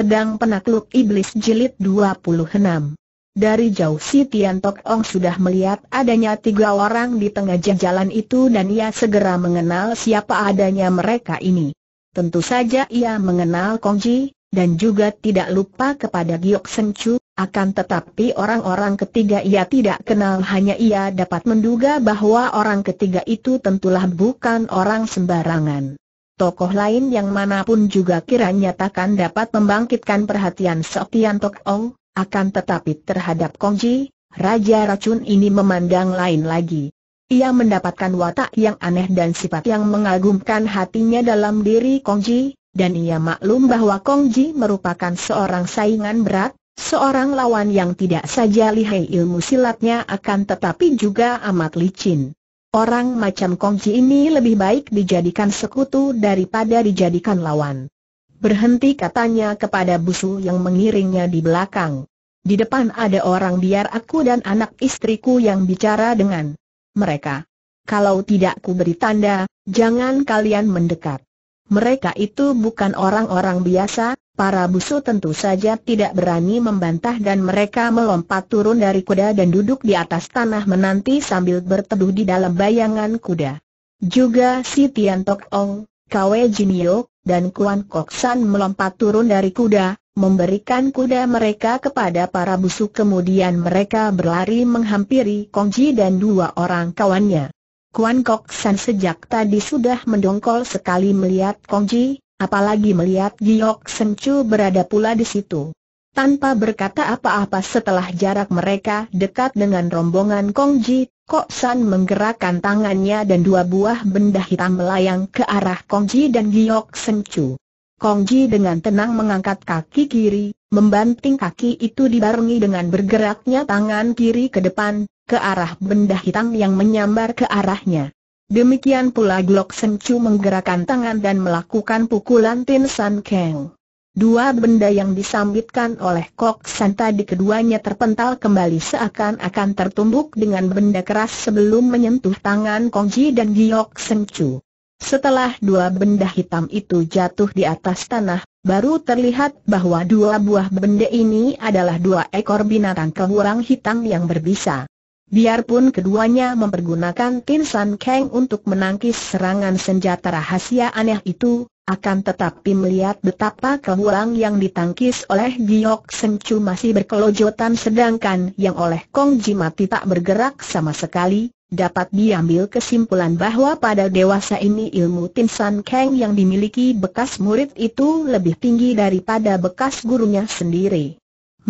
Pedang Penakluk Iblis Jilid 26 Dari jauh si Tian Tok Ong sudah melihat adanya tiga orang di tengah jalan itu dan ia segera mengenal siapa adanya mereka ini. Tentu saja ia mengenal Kong Ji, dan juga tidak lupa kepada Giok Sen Chu, akan tetapi orang-orang ketiga ia tidak kenal hanya ia dapat menduga bahwa orang ketiga itu tentulah bukan orang sembarangan tokoh lain yang manapun juga kiranya takkan dapat membangkitkan perhatian Sok Tian Tok Ong, akan tetapi terhadap Kongji, Raja Racun ini memandang lain lagi. Ia mendapatkan watak yang aneh dan sifat yang mengagumkan hatinya dalam diri Kongji, dan ia maklum bahwa Kongji merupakan seorang saingan berat, seorang lawan yang tidak saja lihai ilmu silatnya akan tetapi juga amat licin. Orang macam Kongci ini lebih baik dijadikan sekutu daripada dijadikan lawan. Berhenti katanya kepada busu yang mengiringnya di belakang. Di depan ada orang biar aku dan anak istriku yang bicara dengan mereka. Kalau tidak ku beri tanda, jangan kalian mendekat. Mereka itu bukan orang-orang biasa, Para busu tentu saja tidak berani membantah dan mereka melompat turun dari kuda dan duduk di atas tanah menanti sambil berteduh di dalam bayangan kuda. Juga si Tian Tok Ong, Kwe Jinio, dan Kuan Kok San melompat turun dari kuda, memberikan kuda mereka kepada para busu. kemudian mereka berlari menghampiri Kongji dan dua orang kawannya. Kuan Kok San sejak tadi sudah mendongkol sekali melihat Kongji, apalagi melihat Giok Sencu berada pula di situ. Tanpa berkata apa-apa setelah jarak mereka dekat dengan rombongan Kong Ji, Kok San menggerakkan tangannya dan dua buah benda hitam melayang ke arah Kong Ji dan Giok Sencu. Kong Ji dengan tenang mengangkat kaki kiri, membanting kaki itu dibarengi dengan bergeraknya tangan kiri ke depan, ke arah benda hitam yang menyambar ke arahnya. Demikian pula Glock Seng menggerakkan tangan dan melakukan pukulan Tin San Kang. Dua benda yang disambitkan oleh Kok San tadi keduanya terpental kembali seakan-akan tertumbuk dengan benda keras sebelum menyentuh tangan Kongji dan Giok Seng Setelah dua benda hitam itu jatuh di atas tanah, baru terlihat bahwa dua buah benda ini adalah dua ekor binatang kewurang hitam yang berbisa. Biarpun keduanya mempergunakan Tin San Kang untuk menangkis serangan senjata rahasia aneh itu, akan tetapi melihat betapa kehuang yang ditangkis oleh Giok Sengcu masih berkelojotan sedangkan yang oleh Kong Ji mati tak bergerak sama sekali, dapat diambil kesimpulan bahwa pada dewasa ini ilmu Tin San Kang yang dimiliki bekas murid itu lebih tinggi daripada bekas gurunya sendiri.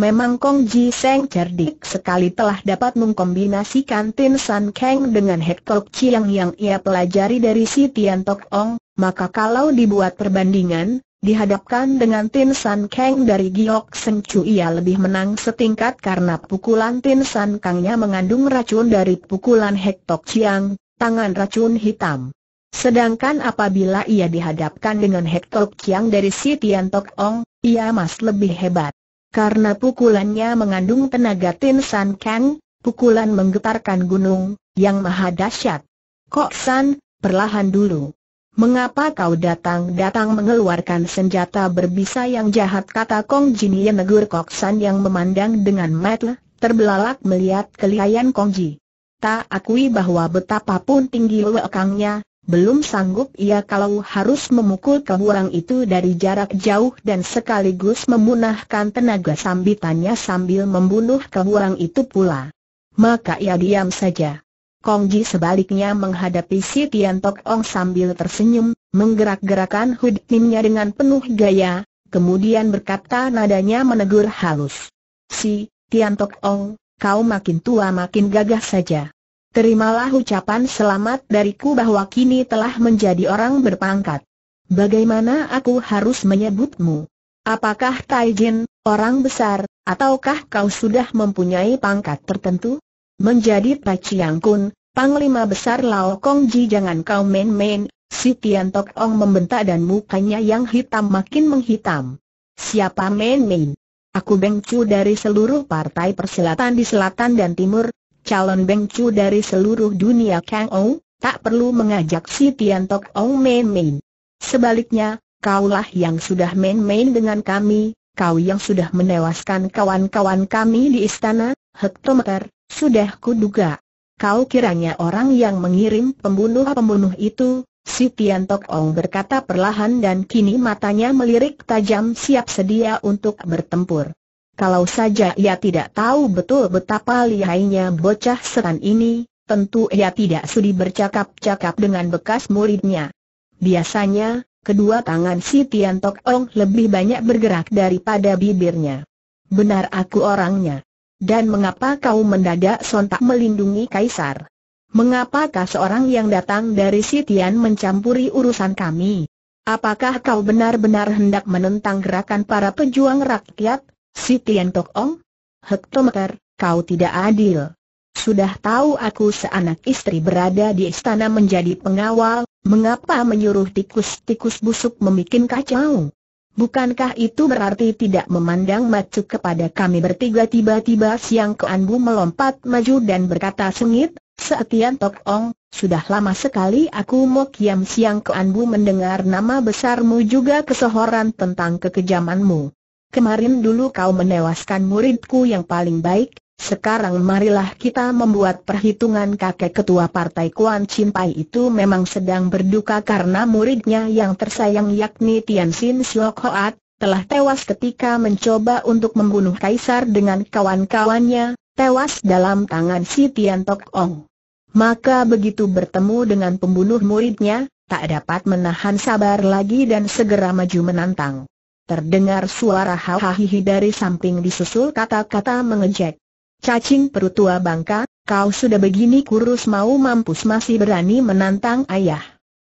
Memang Kong Ji Seng cerdik sekali telah dapat mengkombinasikan Tin San Kang dengan Hector Chiang yang ia pelajari dari si Tian Tok Ong, maka kalau dibuat perbandingan, dihadapkan dengan Tin San Kang dari Giok Seng Chu ia lebih menang setingkat karena pukulan Tin San Kangnya mengandung racun dari pukulan Hector Chiang, tangan racun hitam. Sedangkan apabila ia dihadapkan dengan Hector Chiang dari si Tian Tok Ong, ia mas lebih hebat. Karena pukulannya mengandung tenaga Tin San Kang, pukulan menggetarkan gunung, yang maha dahsyat. Kok San, perlahan dulu. Mengapa kau datang-datang mengeluarkan senjata berbisa yang jahat kata Kong Jin Ye negur Kok San yang memandang dengan mata terbelalak melihat kelihayan Kong Ji. Tak akui bahwa betapapun tinggi lekangnya, belum sanggup ia kalau harus memukul keburang itu dari jarak jauh dan sekaligus memunahkan tenaga sambitannya sambil membunuh keburang itu pula. Maka ia diam saja. Kong Ji sebaliknya menghadapi si Tian Tok Ong sambil tersenyum, menggerak-gerakan Hud timnya dengan penuh gaya, kemudian berkata nadanya menegur halus. Si, Tian Tok Ong, kau makin tua makin gagah saja. Terimalah ucapan selamat dariku bahwa kini telah menjadi orang berpangkat. Bagaimana aku harus menyebutmu? Apakah Taijin, orang besar, ataukah kau sudah mempunyai pangkat tertentu? Menjadi Taijiang Kun, Panglima Besar Lao Kong Ji jangan kau main-main, si Tian Tok Ong membentak dan mukanya yang hitam makin menghitam. Siapa main-main? Aku Beng dari seluruh partai persilatan di selatan dan timur, calon bengcu dari seluruh dunia Kang Ou, tak perlu mengajak si Tian Tok Ou main-main. Sebaliknya, kaulah yang sudah main-main dengan kami, kau yang sudah menewaskan kawan-kawan kami di istana, hektometer, sudah kuduga. Kau kiranya orang yang mengirim pembunuh-pembunuh itu, si Tian Tok Ong berkata perlahan dan kini matanya melirik tajam siap sedia untuk bertempur. Kalau saja ia tidak tahu betul betapa lihainya bocah setan ini, tentu ia tidak sudi bercakap-cakap dengan bekas muridnya. Biasanya, kedua tangan si Tian Tok Ong lebih banyak bergerak daripada bibirnya. Benar aku orangnya. Dan mengapa kau mendadak sontak melindungi Kaisar? Mengapakah seorang yang datang dari si Tian mencampuri urusan kami? Apakah kau benar-benar hendak menentang gerakan para pejuang rakyat? Si Tian Tok Ong? Hektometer, kau tidak adil. Sudah tahu aku seanak istri berada di istana menjadi pengawal, mengapa menyuruh tikus-tikus busuk membuat kacau? Bukankah itu berarti tidak memandang macu kepada kami bertiga tiba-tiba siang Keanbu melompat maju dan berkata sengit, Setian Tok Ong, sudah lama sekali aku mau kiam siang Keanbu mendengar nama besarmu juga kesohoran tentang kekejamanmu kemarin dulu kau menewaskan muridku yang paling baik, sekarang marilah kita membuat perhitungan kakek ketua partai Kuan Cimpai itu memang sedang berduka karena muridnya yang tersayang yakni Tian Xin Siok Hoat, telah tewas ketika mencoba untuk membunuh Kaisar dengan kawan-kawannya, tewas dalam tangan si Tian Tok Ong. Maka begitu bertemu dengan pembunuh muridnya, tak dapat menahan sabar lagi dan segera maju menantang. Terdengar suara hahahihi dari samping disusul kata-kata mengejek. Cacing perut tua bangka, kau sudah begini kurus mau mampus masih berani menantang ayah.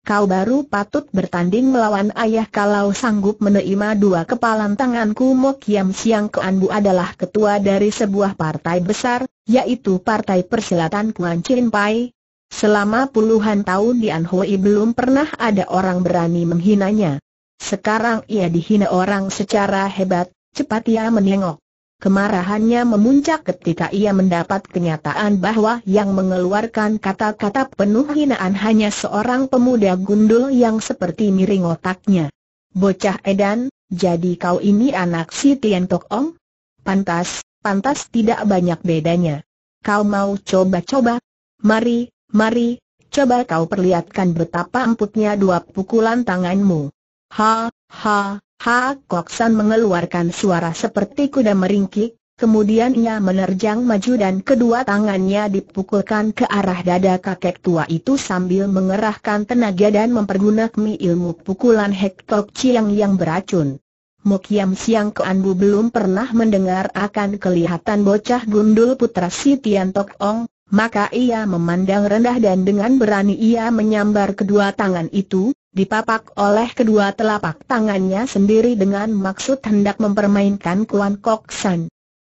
Kau baru patut bertanding melawan ayah kalau sanggup menerima dua kepalan tanganku Mo Kiam Siang Keanbu adalah ketua dari sebuah partai besar, yaitu Partai Persilatan Kuan Chin Pai. Selama puluhan tahun di Anhui belum pernah ada orang berani menghinanya. Sekarang ia dihina orang secara hebat, cepat ia menengok. Kemarahannya memuncak ketika ia mendapat kenyataan bahwa yang mengeluarkan kata-kata penuh hinaan hanya seorang pemuda gundul yang seperti miring otaknya. Bocah edan, jadi kau ini anak si Tian Tok Ong? Pantas, pantas tidak banyak bedanya. Kau mau coba-coba? Mari, mari, coba kau perlihatkan betapa emputnya dua pukulan tanganmu. Ha, ha, ha, Koksan mengeluarkan suara seperti kuda meringkik, kemudian ia menerjang maju dan kedua tangannya dipukulkan ke arah dada kakek tua itu sambil mengerahkan tenaga dan mempergunakan ilmu pukulan Hektok Chiang yang beracun. Mokiam Siang Keanbu belum pernah mendengar akan kelihatan bocah gundul putra si Tian Tok Ong, maka ia memandang rendah dan dengan berani ia menyambar kedua tangan itu, dipapak oleh kedua telapak tangannya sendiri dengan maksud hendak mempermainkan Kuan Kok San.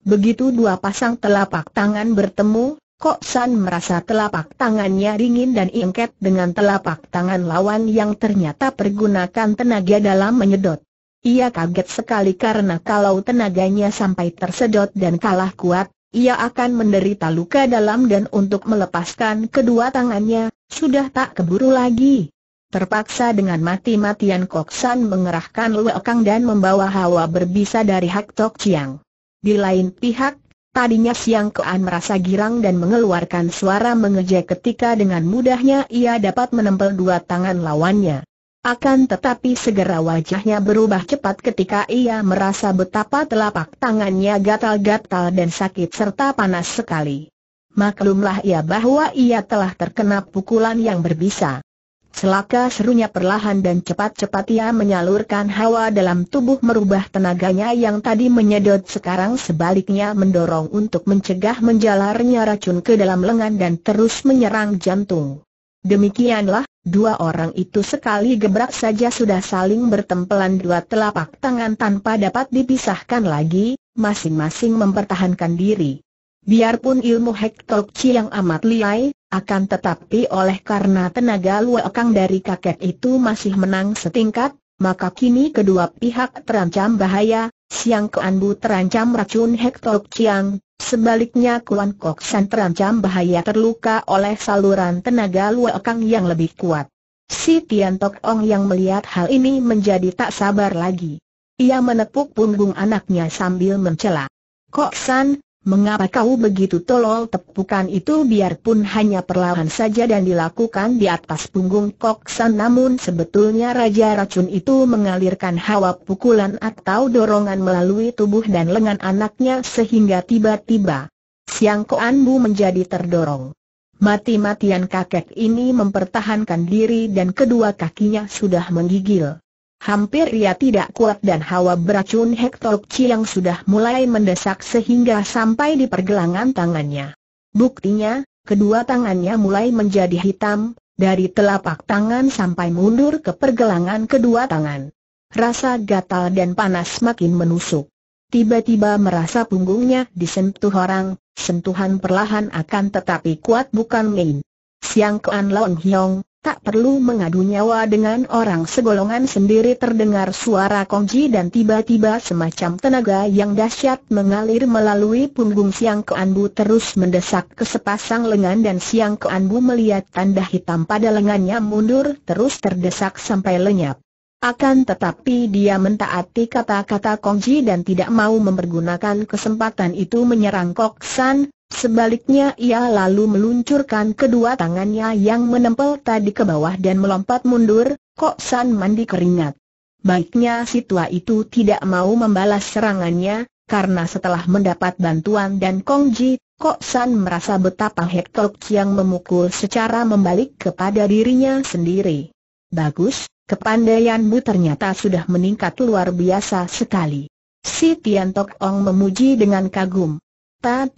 Begitu dua pasang telapak tangan bertemu, Kok San merasa telapak tangannya dingin dan ingket dengan telapak tangan lawan yang ternyata pergunakan tenaga dalam menyedot. Ia kaget sekali karena kalau tenaganya sampai tersedot dan kalah kuat, ia akan menderita luka dalam dan untuk melepaskan kedua tangannya, sudah tak keburu lagi. Terpaksa dengan mati-matian Koksan mengerahkan Luekang dan membawa hawa berbisa dari Hak Tok Chiang. Di lain pihak, tadinya Siang Kean merasa girang dan mengeluarkan suara mengejek ketika dengan mudahnya ia dapat menempel dua tangan lawannya. Akan tetapi segera wajahnya berubah cepat ketika ia merasa betapa telapak tangannya gatal-gatal dan sakit serta panas sekali. Maklumlah ia bahwa ia telah terkena pukulan yang berbisa. Selaka serunya perlahan dan cepat-cepat ia menyalurkan hawa dalam tubuh merubah tenaganya yang tadi menyedot sekarang sebaliknya mendorong untuk mencegah menjalarnya racun ke dalam lengan dan terus menyerang jantung. Demikianlah Dua orang itu sekali gebrak saja sudah saling bertempelan dua telapak tangan tanpa dapat dipisahkan lagi, masing-masing mempertahankan diri. Biarpun ilmu Hektok Chi yang amat liai, akan tetapi oleh karena tenaga luakang dari kakek itu masih menang setingkat, maka kini kedua pihak terancam bahaya, Siang Keanbu terancam racun Hektok Chiang, Sebaliknya Kuan Kok San terancam bahaya terluka oleh saluran tenaga kang yang lebih kuat. Si Tian Tok Ong yang melihat hal ini menjadi tak sabar lagi. Ia menepuk punggung anaknya sambil mencela. Kok San, Mengapa kau begitu tolol tepukan itu biarpun hanya perlahan saja dan dilakukan di atas punggung koksan namun sebetulnya Raja Racun itu mengalirkan hawa pukulan atau dorongan melalui tubuh dan lengan anaknya sehingga tiba-tiba Siang Koan menjadi terdorong. Mati-matian kakek ini mempertahankan diri dan kedua kakinya sudah menggigil. Hampir ia tidak kuat dan hawa beracun Hector yang sudah mulai mendesak sehingga sampai di pergelangan tangannya. Buktinya, kedua tangannya mulai menjadi hitam, dari telapak tangan sampai mundur ke pergelangan kedua tangan. Rasa gatal dan panas makin menusuk. Tiba-tiba merasa punggungnya disentuh orang, sentuhan perlahan akan tetapi kuat bukan main. Siang Kuan Long Hiong, tak perlu mengadu nyawa dengan orang segolongan sendiri terdengar suara kongji dan tiba-tiba semacam tenaga yang dahsyat mengalir melalui punggung Siang Keanbu terus mendesak ke sepasang lengan dan Siang Keanbu melihat tanda hitam pada lengannya mundur terus terdesak sampai lenyap. Akan tetapi dia mentaati kata-kata kongji dan tidak mau mempergunakan kesempatan itu menyerang Kok San, Sebaliknya ia lalu meluncurkan kedua tangannya yang menempel tadi ke bawah dan melompat mundur, Kok San mandi keringat. Baiknya si tua itu tidak mau membalas serangannya, karena setelah mendapat bantuan dan Kong Ji, Kok San merasa betapa Hektok yang memukul secara membalik kepada dirinya sendiri. Bagus, kepandaianmu ternyata sudah meningkat luar biasa sekali. Si Tian Tok Ong memuji dengan kagum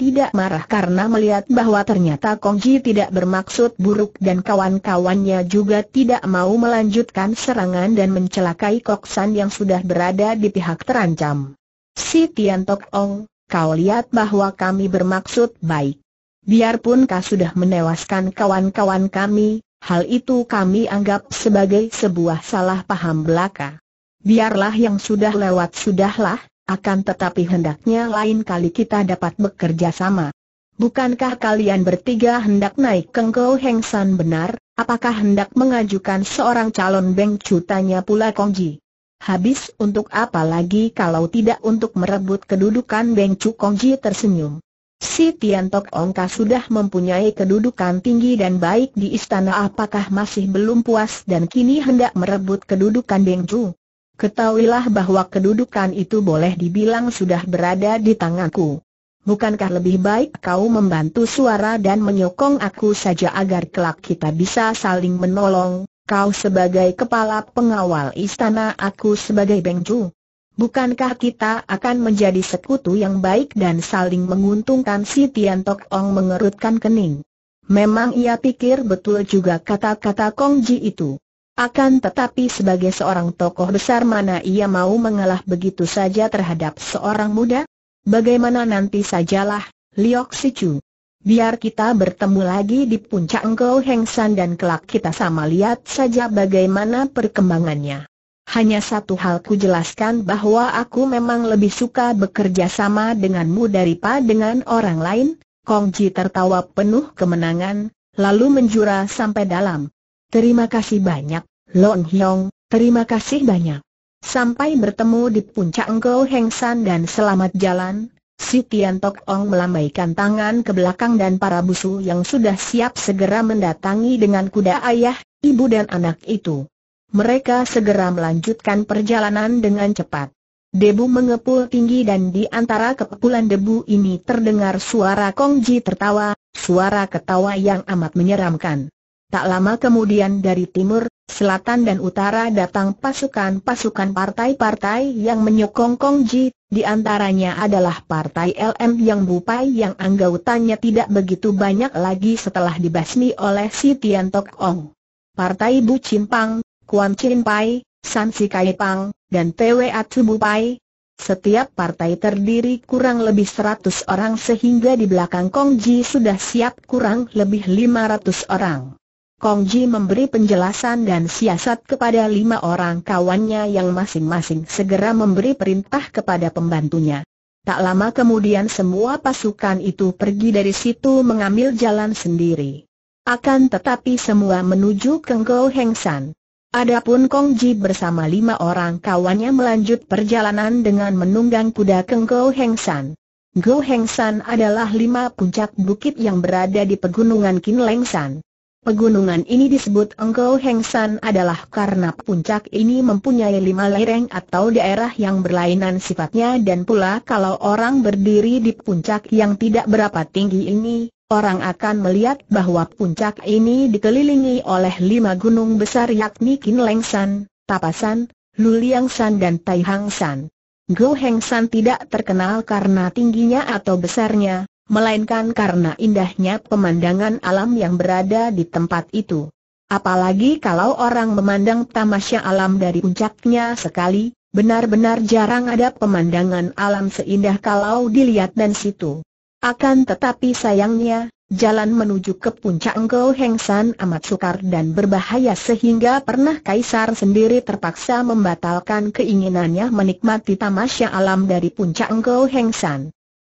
tidak marah karena melihat bahwa ternyata Kongji tidak bermaksud buruk dan kawan-kawannya juga tidak mau melanjutkan serangan dan mencelakai Koksan yang sudah berada di pihak terancam. Si Tian Tok Ong, kau lihat bahwa kami bermaksud baik. Biarpun kau sudah menewaskan kawan-kawan kami, hal itu kami anggap sebagai sebuah salah paham belaka. Biarlah yang sudah lewat sudahlah, akan tetapi hendaknya lain kali kita dapat bekerja sama. Bukankah kalian bertiga hendak naik kengkau Heng San benar? Apakah hendak mengajukan seorang calon Beng Cu tanya pula Ji? Habis untuk apa lagi kalau tidak untuk merebut kedudukan Beng cu Kong Ji tersenyum. Si Tian Tok Ongka sudah mempunyai kedudukan tinggi dan baik di istana apakah masih belum puas dan kini hendak merebut kedudukan Beng Cu? Ketahuilah bahwa kedudukan itu boleh dibilang sudah berada di tanganku. Bukankah lebih baik kau membantu suara dan menyokong aku saja agar kelak kita bisa saling menolong, kau sebagai kepala pengawal istana aku sebagai bengcu? Bukankah kita akan menjadi sekutu yang baik dan saling menguntungkan si Tian Tok Ong mengerutkan kening? Memang ia pikir betul juga kata-kata Kong Ji itu. Akan tetapi sebagai seorang tokoh besar mana ia mau mengalah begitu saja terhadap seorang muda? Bagaimana nanti sajalah, Liok Sicu. Biar kita bertemu lagi di puncak Engkau Hengsan dan kelak kita sama lihat saja bagaimana perkembangannya. Hanya satu hal ku jelaskan bahwa aku memang lebih suka bekerja sama denganmu daripada dengan orang lain, Kongji tertawa penuh kemenangan, lalu menjura sampai dalam. Terima kasih banyak, Long Hyong, terima kasih banyak. Sampai bertemu di puncak Engkau Heng San dan selamat jalan. Si Tian Tok Ong melambaikan tangan ke belakang dan para busu yang sudah siap segera mendatangi dengan kuda ayah, ibu dan anak itu. Mereka segera melanjutkan perjalanan dengan cepat. Debu mengepul tinggi dan di antara kepulan debu ini terdengar suara Kongji tertawa, suara ketawa yang amat menyeramkan. Tak lama kemudian dari timur, selatan dan utara datang pasukan-pasukan partai-partai yang menyokong Kongji, di antaranya adalah partai LM yang Bupai yang anggotanya tidak begitu banyak lagi setelah dibasmi oleh si Tian Tok Ong. Partai Bu Chin Pang, Kuan Chin Pai, San Si Kai Pang, dan TWA Atu Pai. Setiap partai terdiri kurang lebih 100 orang sehingga di belakang Kongji sudah siap kurang lebih 500 orang. Kong Ji memberi penjelasan dan siasat kepada lima orang kawannya yang masing-masing segera memberi perintah kepada pembantunya. Tak lama kemudian semua pasukan itu pergi dari situ mengambil jalan sendiri. Akan tetapi semua menuju ke Heng San. Adapun Kong Ji bersama lima orang kawannya melanjut perjalanan dengan menunggang kuda ke Heng San. Hengsan. Heng San adalah lima puncak bukit yang berada di pegunungan San. Pegunungan ini disebut Engkau Hengsan adalah karena puncak ini mempunyai lima lereng atau daerah yang berlainan sifatnya dan pula kalau orang berdiri di puncak yang tidak berapa tinggi ini, orang akan melihat bahwa puncak ini dikelilingi oleh lima gunung besar yakni Kinlengsan, Tapasan, Luliangsan dan Taihangsan. Go Hengsan tidak terkenal karena tingginya atau besarnya, melainkan karena indahnya pemandangan alam yang berada di tempat itu. Apalagi kalau orang memandang tamasya alam dari puncaknya sekali, benar-benar jarang ada pemandangan alam seindah kalau dilihat dan situ. Akan tetapi sayangnya, jalan menuju ke puncak Engkau Heng amat sukar dan berbahaya sehingga pernah Kaisar sendiri terpaksa membatalkan keinginannya menikmati tamasya alam dari puncak Engkau Heng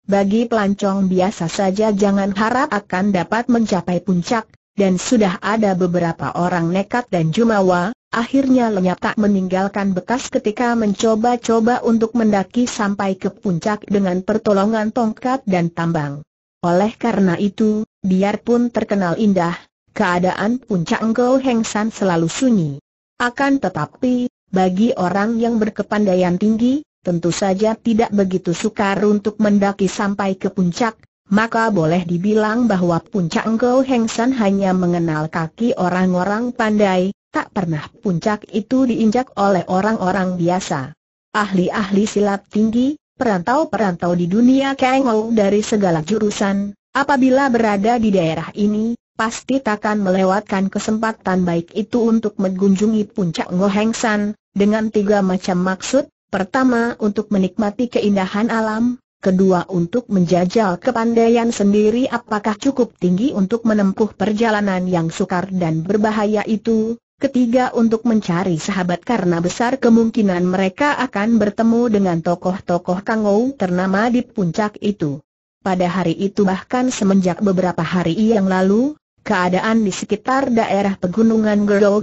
bagi pelancong biasa saja jangan harap akan dapat mencapai puncak, dan sudah ada beberapa orang nekat dan jumawa, akhirnya lenyap tak meninggalkan bekas ketika mencoba-coba untuk mendaki sampai ke puncak dengan pertolongan tongkat dan tambang. Oleh karena itu, biarpun terkenal indah, keadaan puncak Engkau Heng San selalu sunyi. Akan tetapi, bagi orang yang berkepandaian tinggi, tentu saja tidak begitu sukar untuk mendaki sampai ke puncak, maka boleh dibilang bahwa puncak Engkau Heng San hanya mengenal kaki orang-orang pandai, tak pernah puncak itu diinjak oleh orang-orang biasa. Ahli-ahli silat tinggi, perantau-perantau di dunia Kengou dari segala jurusan, apabila berada di daerah ini, pasti takkan melewatkan kesempatan baik itu untuk mengunjungi puncak Heng San, dengan tiga macam maksud, Pertama untuk menikmati keindahan alam, kedua untuk menjajal kepandaian sendiri apakah cukup tinggi untuk menempuh perjalanan yang sukar dan berbahaya itu, ketiga untuk mencari sahabat karena besar kemungkinan mereka akan bertemu dengan tokoh-tokoh kangou ternama di puncak itu. Pada hari itu bahkan semenjak beberapa hari yang lalu, keadaan di sekitar daerah pegunungan Gerou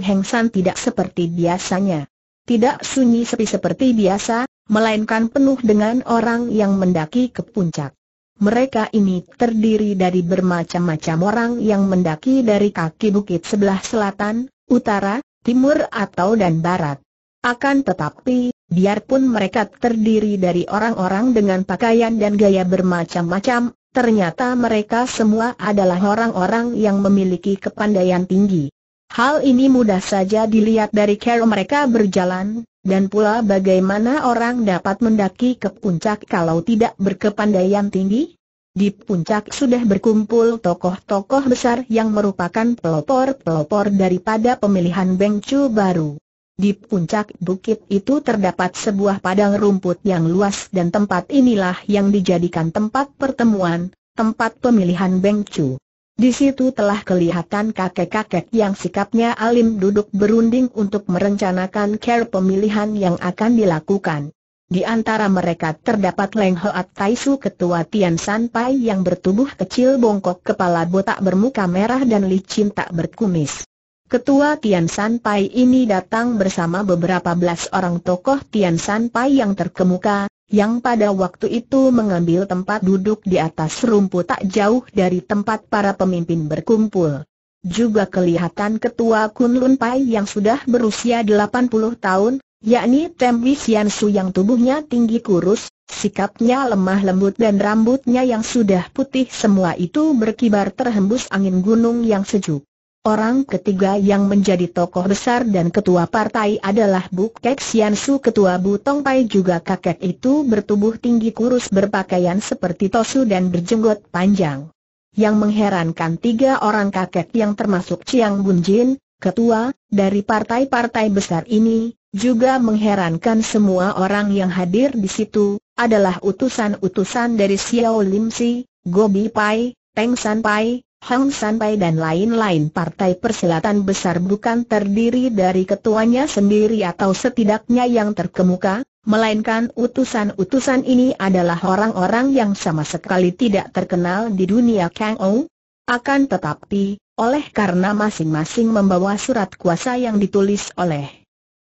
tidak seperti biasanya tidak sunyi sepi seperti biasa, melainkan penuh dengan orang yang mendaki ke puncak. Mereka ini terdiri dari bermacam-macam orang yang mendaki dari kaki bukit sebelah selatan, utara, timur atau dan barat. Akan tetapi, biarpun mereka terdiri dari orang-orang dengan pakaian dan gaya bermacam-macam, ternyata mereka semua adalah orang-orang yang memiliki kepandaian tinggi. Hal ini mudah saja dilihat dari cara mereka berjalan, dan pula bagaimana orang dapat mendaki ke puncak kalau tidak berkepandaian tinggi. Di puncak sudah berkumpul tokoh-tokoh besar yang merupakan pelopor-pelopor daripada pemilihan Bengcu baru. Di puncak bukit itu terdapat sebuah padang rumput yang luas dan tempat inilah yang dijadikan tempat pertemuan, tempat pemilihan Bengcu. Di situ telah kelihatan kakek-kakek yang sikapnya alim duduk berunding untuk merencanakan care pemilihan yang akan dilakukan. Di antara mereka terdapat Leng Hoat Taisu ketua Tian San Pai yang bertubuh kecil bongkok kepala botak bermuka merah dan licin tak berkumis. Ketua Tian San Pai ini datang bersama beberapa belas orang tokoh Tian San Pai yang terkemuka, yang pada waktu itu mengambil tempat duduk di atas rumput tak jauh dari tempat para pemimpin berkumpul. Juga kelihatan Ketua Lun Pai yang sudah berusia 80 tahun, yakni Tem Wisian Su yang tubuhnya tinggi kurus, sikapnya lemah lembut dan rambutnya yang sudah putih semua itu berkibar terhembus angin gunung yang sejuk. Orang ketiga yang menjadi tokoh besar dan ketua partai adalah Buk Kek Sian Su ketua Butong Pai juga kakek itu bertubuh tinggi kurus berpakaian seperti Tosu dan berjenggot panjang. Yang mengherankan tiga orang kakek yang termasuk Chiang Bun Jin, ketua, dari partai-partai besar ini, juga mengherankan semua orang yang hadir di situ, adalah utusan-utusan dari Xiao Lim Si, Gobi Pai, Teng San Pai, Hang Sanpai dan lain-lain partai persilatan besar bukan terdiri dari ketuanya sendiri atau setidaknya yang terkemuka, melainkan utusan-utusan ini adalah orang-orang yang sama sekali tidak terkenal di dunia Kang Ou. Akan tetapi, oleh karena masing-masing membawa surat kuasa yang ditulis oleh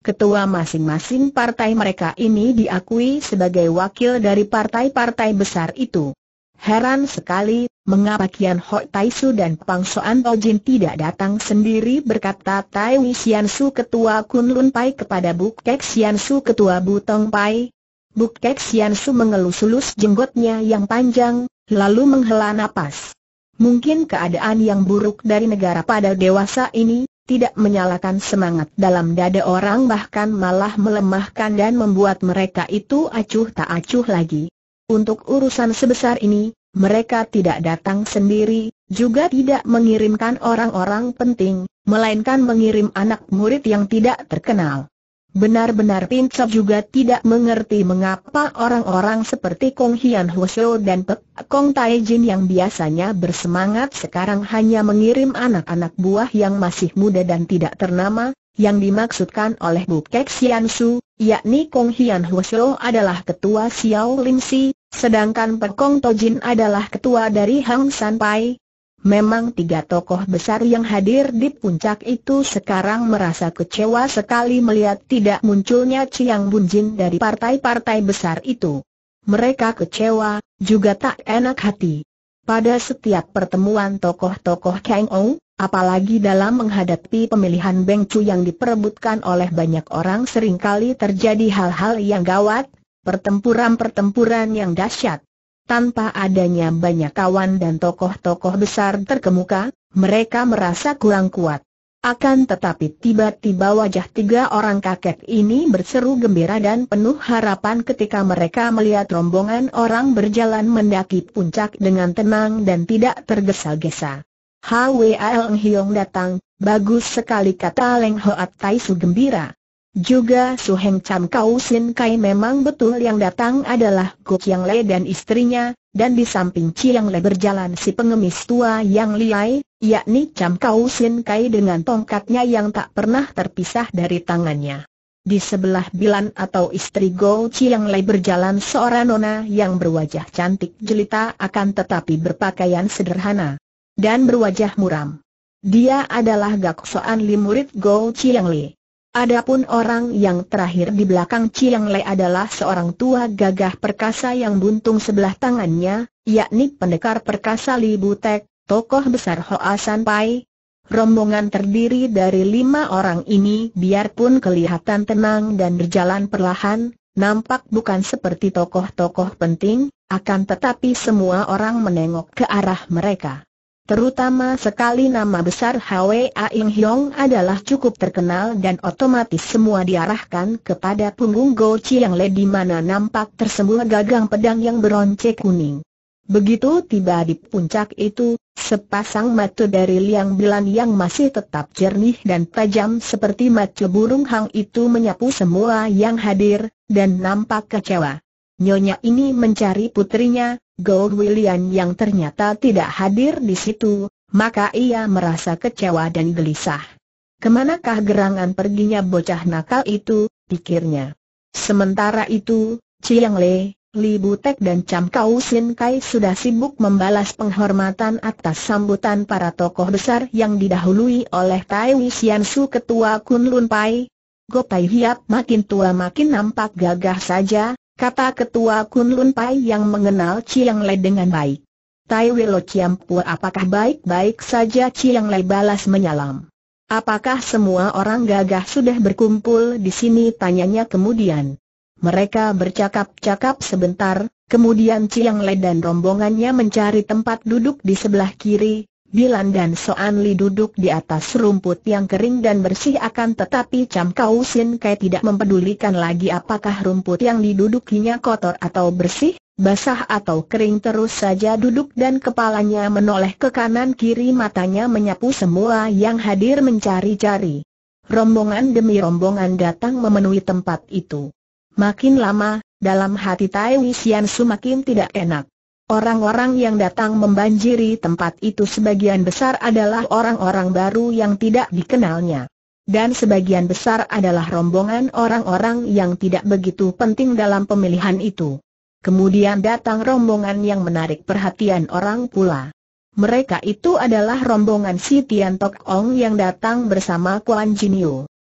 Ketua masing-masing partai mereka ini diakui sebagai wakil dari partai-partai besar itu. Heran sekali, Mengapa Kian Hok Tai Su dan Pang Soan Jin tidak datang sendiri berkata Tai Xian Su Ketua Kun Lun Pai kepada Buk Kek Xian Su Ketua Butong Pai. Buk Kek Xian Su mengelus-elus jenggotnya yang panjang, lalu menghela nafas. Mungkin keadaan yang buruk dari negara pada dewasa ini, tidak menyalakan semangat dalam dada orang bahkan malah melemahkan dan membuat mereka itu acuh tak acuh lagi. Untuk urusan sebesar ini, mereka tidak datang sendiri, juga tidak mengirimkan orang-orang penting, melainkan mengirim anak murid yang tidak terkenal. Benar-benar pincap juga tidak mengerti mengapa orang-orang seperti Kong Hian Husho dan Pek Kong Tai Jin yang biasanya bersemangat sekarang hanya mengirim anak-anak buah yang masih muda dan tidak ternama, yang dimaksudkan oleh Bu Kek Xian Su, yakni Kong Hian Husho adalah ketua Xiao Lim Si, Sedangkan Pekong Tojin adalah ketua dari Hang San Pai. Memang tiga tokoh besar yang hadir di puncak itu sekarang merasa kecewa sekali melihat tidak munculnya Chiang Bunjin dari partai-partai besar itu. Mereka kecewa, juga tak enak hati. Pada setiap pertemuan tokoh-tokoh Kang Ou, apalagi dalam menghadapi pemilihan Beng Chu yang diperebutkan oleh banyak orang seringkali terjadi hal-hal yang gawat, pertempuran-pertempuran yang dahsyat. Tanpa adanya banyak kawan dan tokoh-tokoh besar terkemuka, mereka merasa kurang kuat. Akan tetapi tiba-tiba wajah tiga orang kakek ini berseru gembira dan penuh harapan ketika mereka melihat rombongan orang berjalan mendaki puncak dengan tenang dan tidak tergesa-gesa. Hwa Hyong Hiong datang, bagus sekali kata Leng Hoat Tai Su gembira. Juga Su Heng Cham Kau Sin Kai memang betul yang datang adalah Go Chiang Le dan istrinya, dan di samping Chiang Le berjalan si pengemis tua yang liai, yakni Cham Kau Sin Kai dengan tongkatnya yang tak pernah terpisah dari tangannya. Di sebelah Bilan atau istri Go Chiang Le berjalan seorang nona yang berwajah cantik jelita akan tetapi berpakaian sederhana dan berwajah muram. Dia adalah Gak Soan Li murid Go Chiang Le. Adapun orang yang terakhir di belakang Chiang Lei adalah seorang tua gagah perkasa yang buntung sebelah tangannya, yakni pendekar perkasa Li Butek, tokoh besar Hoa San Pai. Rombongan terdiri dari lima orang ini biarpun kelihatan tenang dan berjalan perlahan, nampak bukan seperti tokoh-tokoh penting, akan tetapi semua orang menengok ke arah mereka. Terutama sekali nama besar Hwa Aing Hyong adalah cukup terkenal dan otomatis semua diarahkan kepada punggung Go Chiang Le di mana nampak tersembunyi gagang pedang yang beronce kuning. Begitu tiba di puncak itu, sepasang mata dari liang bilan yang masih tetap jernih dan tajam seperti mata burung hang itu menyapu semua yang hadir, dan nampak kecewa. Nyonya ini mencari putrinya, Gold William yang ternyata tidak hadir di situ, maka ia merasa kecewa dan gelisah. Kemanakah gerangan perginya bocah nakal itu, pikirnya. Sementara itu, Chiang Le, Li Butek dan Cham Kau Sin Kai sudah sibuk membalas penghormatan atas sambutan para tokoh besar yang didahului oleh Tai Xian Su Ketua Kun Lun Pai. Go Hiap makin tua makin nampak gagah saja, kata ketua Kunlun Pai yang mengenal Chiang lei dengan baik. Tai Wilo Ciampua apakah baik-baik saja Chiang lei balas menyalam. Apakah semua orang gagah sudah berkumpul di sini tanyanya kemudian. Mereka bercakap-cakap sebentar, kemudian Chiang lei dan rombongannya mencari tempat duduk di sebelah kiri, Bilan dan Soan Li duduk di atas rumput yang kering dan bersih akan tetapi Cam Kau Sin Kai tidak mempedulikan lagi apakah rumput yang didudukinya kotor atau bersih, basah atau kering terus saja duduk dan kepalanya menoleh ke kanan kiri matanya menyapu semua yang hadir mencari-cari. Rombongan demi rombongan datang memenuhi tempat itu. Makin lama, dalam hati Tai Wisian semakin tidak enak. Orang-orang yang datang membanjiri tempat itu sebagian besar adalah orang-orang baru yang tidak dikenalnya. Dan sebagian besar adalah rombongan orang-orang yang tidak begitu penting dalam pemilihan itu. Kemudian datang rombongan yang menarik perhatian orang pula. Mereka itu adalah rombongan si Tian Tok Ong yang datang bersama Kuan Jin Yu,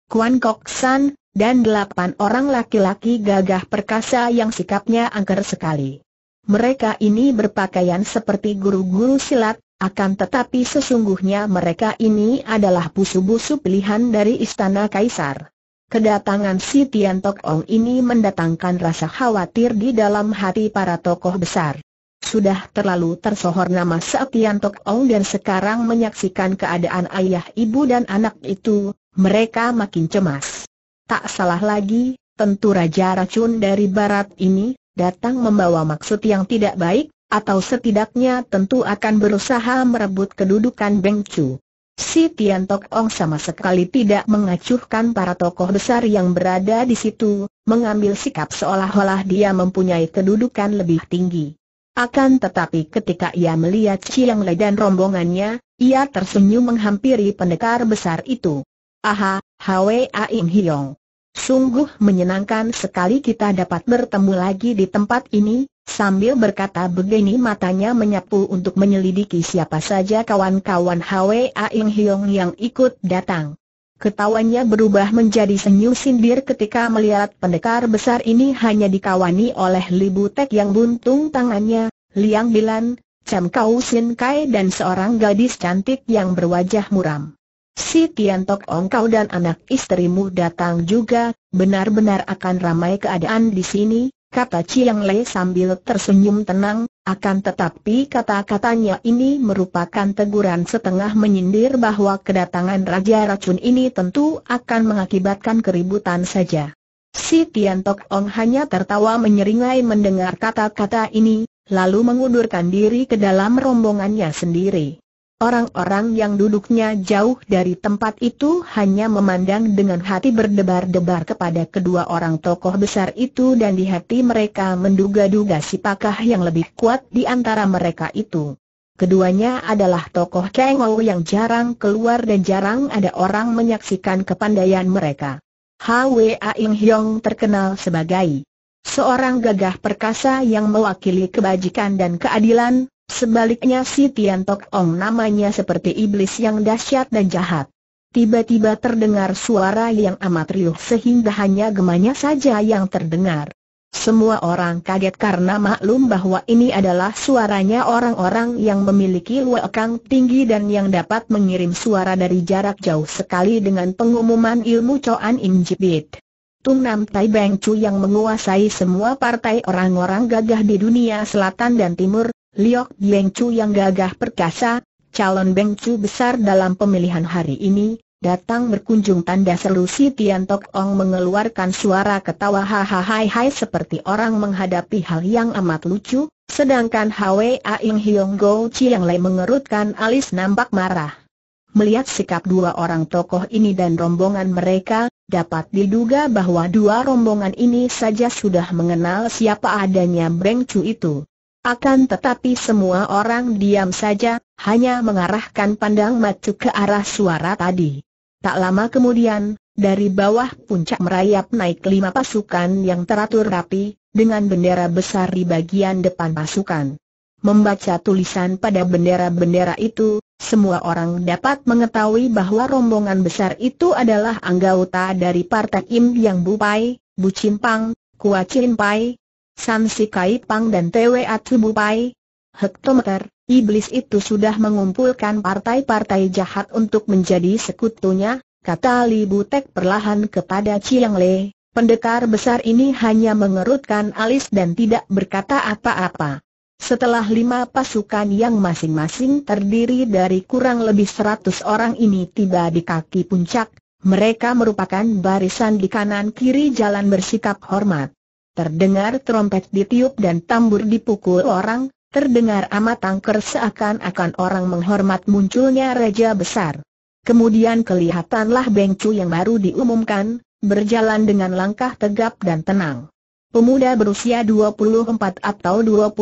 Kuan Kok San, dan delapan orang laki-laki gagah perkasa yang sikapnya angker sekali. Mereka ini berpakaian seperti guru-guru silat, akan tetapi sesungguhnya mereka ini adalah busu-busu pilihan dari Istana Kaisar. Kedatangan si Tian Tok Ong ini mendatangkan rasa khawatir di dalam hati para tokoh besar. Sudah terlalu tersohor nama si Tian Tok Ong dan sekarang menyaksikan keadaan ayah ibu dan anak itu, mereka makin cemas. Tak salah lagi, tentu Raja Racun dari Barat ini, datang membawa maksud yang tidak baik, atau setidaknya tentu akan berusaha merebut kedudukan Beng Chu. Si Tian Tok Ong sama sekali tidak mengacuhkan para tokoh besar yang berada di situ, mengambil sikap seolah-olah dia mempunyai kedudukan lebih tinggi. Akan tetapi ketika ia melihat Chiang Lei dan rombongannya, ia tersenyum menghampiri pendekar besar itu. Aha, Hwa Im Hiong. Sungguh menyenangkan sekali kita dapat bertemu lagi di tempat ini, sambil berkata begini matanya menyapu untuk menyelidiki siapa saja kawan-kawan Hwa Aing Hiong yang ikut datang. Ketawanya berubah menjadi senyum sindir ketika melihat pendekar besar ini hanya dikawani oleh Libu Tek yang buntung tangannya, Liang Bilan, Cam Kau Sin Kai dan seorang gadis cantik yang berwajah muram. Si Tian Tok Ong kau dan anak istrimu datang juga, benar-benar akan ramai keadaan di sini, kata Chiang Le sambil tersenyum tenang, akan tetapi kata-katanya ini merupakan teguran setengah menyindir bahwa kedatangan Raja Racun ini tentu akan mengakibatkan keributan saja. Si Tian Tok Ong hanya tertawa menyeringai mendengar kata-kata ini, lalu mengundurkan diri ke dalam rombongannya sendiri. Orang-orang yang duduknya jauh dari tempat itu hanya memandang dengan hati berdebar-debar kepada kedua orang tokoh besar itu dan di hati mereka menduga-duga sipakah yang lebih kuat di antara mereka itu. Keduanya adalah tokoh Kengou yang jarang keluar dan jarang ada orang menyaksikan kepandaian mereka. Hwa Ing Hyong terkenal sebagai seorang gagah perkasa yang mewakili kebajikan dan keadilan, Sebaliknya si Tian Tok Ong namanya seperti iblis yang dahsyat dan jahat. Tiba-tiba terdengar suara yang amat riuh sehingga hanya gemanya saja yang terdengar. Semua orang kaget karena maklum bahwa ini adalah suaranya orang-orang yang memiliki luakang tinggi dan yang dapat mengirim suara dari jarak jauh sekali dengan pengumuman ilmu Coan Im Jibit. Tung Nam Tai Beng Chu yang menguasai semua partai orang-orang gagah di dunia selatan dan timur, Liok Beng Chu yang gagah perkasa, calon Beng Chu besar dalam pemilihan hari ini, datang berkunjung tanda seru si Tian Tok Ong mengeluarkan suara ketawa hahaha hai seperti orang menghadapi hal yang amat lucu, sedangkan Hwa Aing Hiong Go Chi yang lain mengerutkan alis nampak marah. Melihat sikap dua orang tokoh ini dan rombongan mereka, dapat diduga bahwa dua rombongan ini saja sudah mengenal siapa adanya Beng Chu itu. Akan tetapi semua orang diam saja, hanya mengarahkan pandang mata ke arah suara tadi. Tak lama kemudian, dari bawah puncak merayap naik lima pasukan yang teratur rapi, dengan bendera besar di bagian depan pasukan. Membaca tulisan pada bendera-bendera itu, semua orang dapat mengetahui bahwa rombongan besar itu adalah anggota dari Partai Im Yang Bupai, Bucinpang, Kuacinpai, Samsi Kai Pang dan TWA Tsubupai. Hektometer, iblis itu sudah mengumpulkan partai-partai jahat untuk menjadi sekutunya, kata Li Butek perlahan kepada Chiang Le. Pendekar besar ini hanya mengerutkan alis dan tidak berkata apa-apa. Setelah lima pasukan yang masing-masing terdiri dari kurang lebih seratus orang ini tiba di kaki puncak, mereka merupakan barisan di kanan-kiri jalan bersikap hormat. Terdengar trompet ditiup dan tambur dipukul orang, terdengar amat angker seakan-akan orang menghormat munculnya Raja Besar. Kemudian kelihatanlah Bengcu yang baru diumumkan, berjalan dengan langkah tegap dan tenang. Pemuda berusia 24 atau 25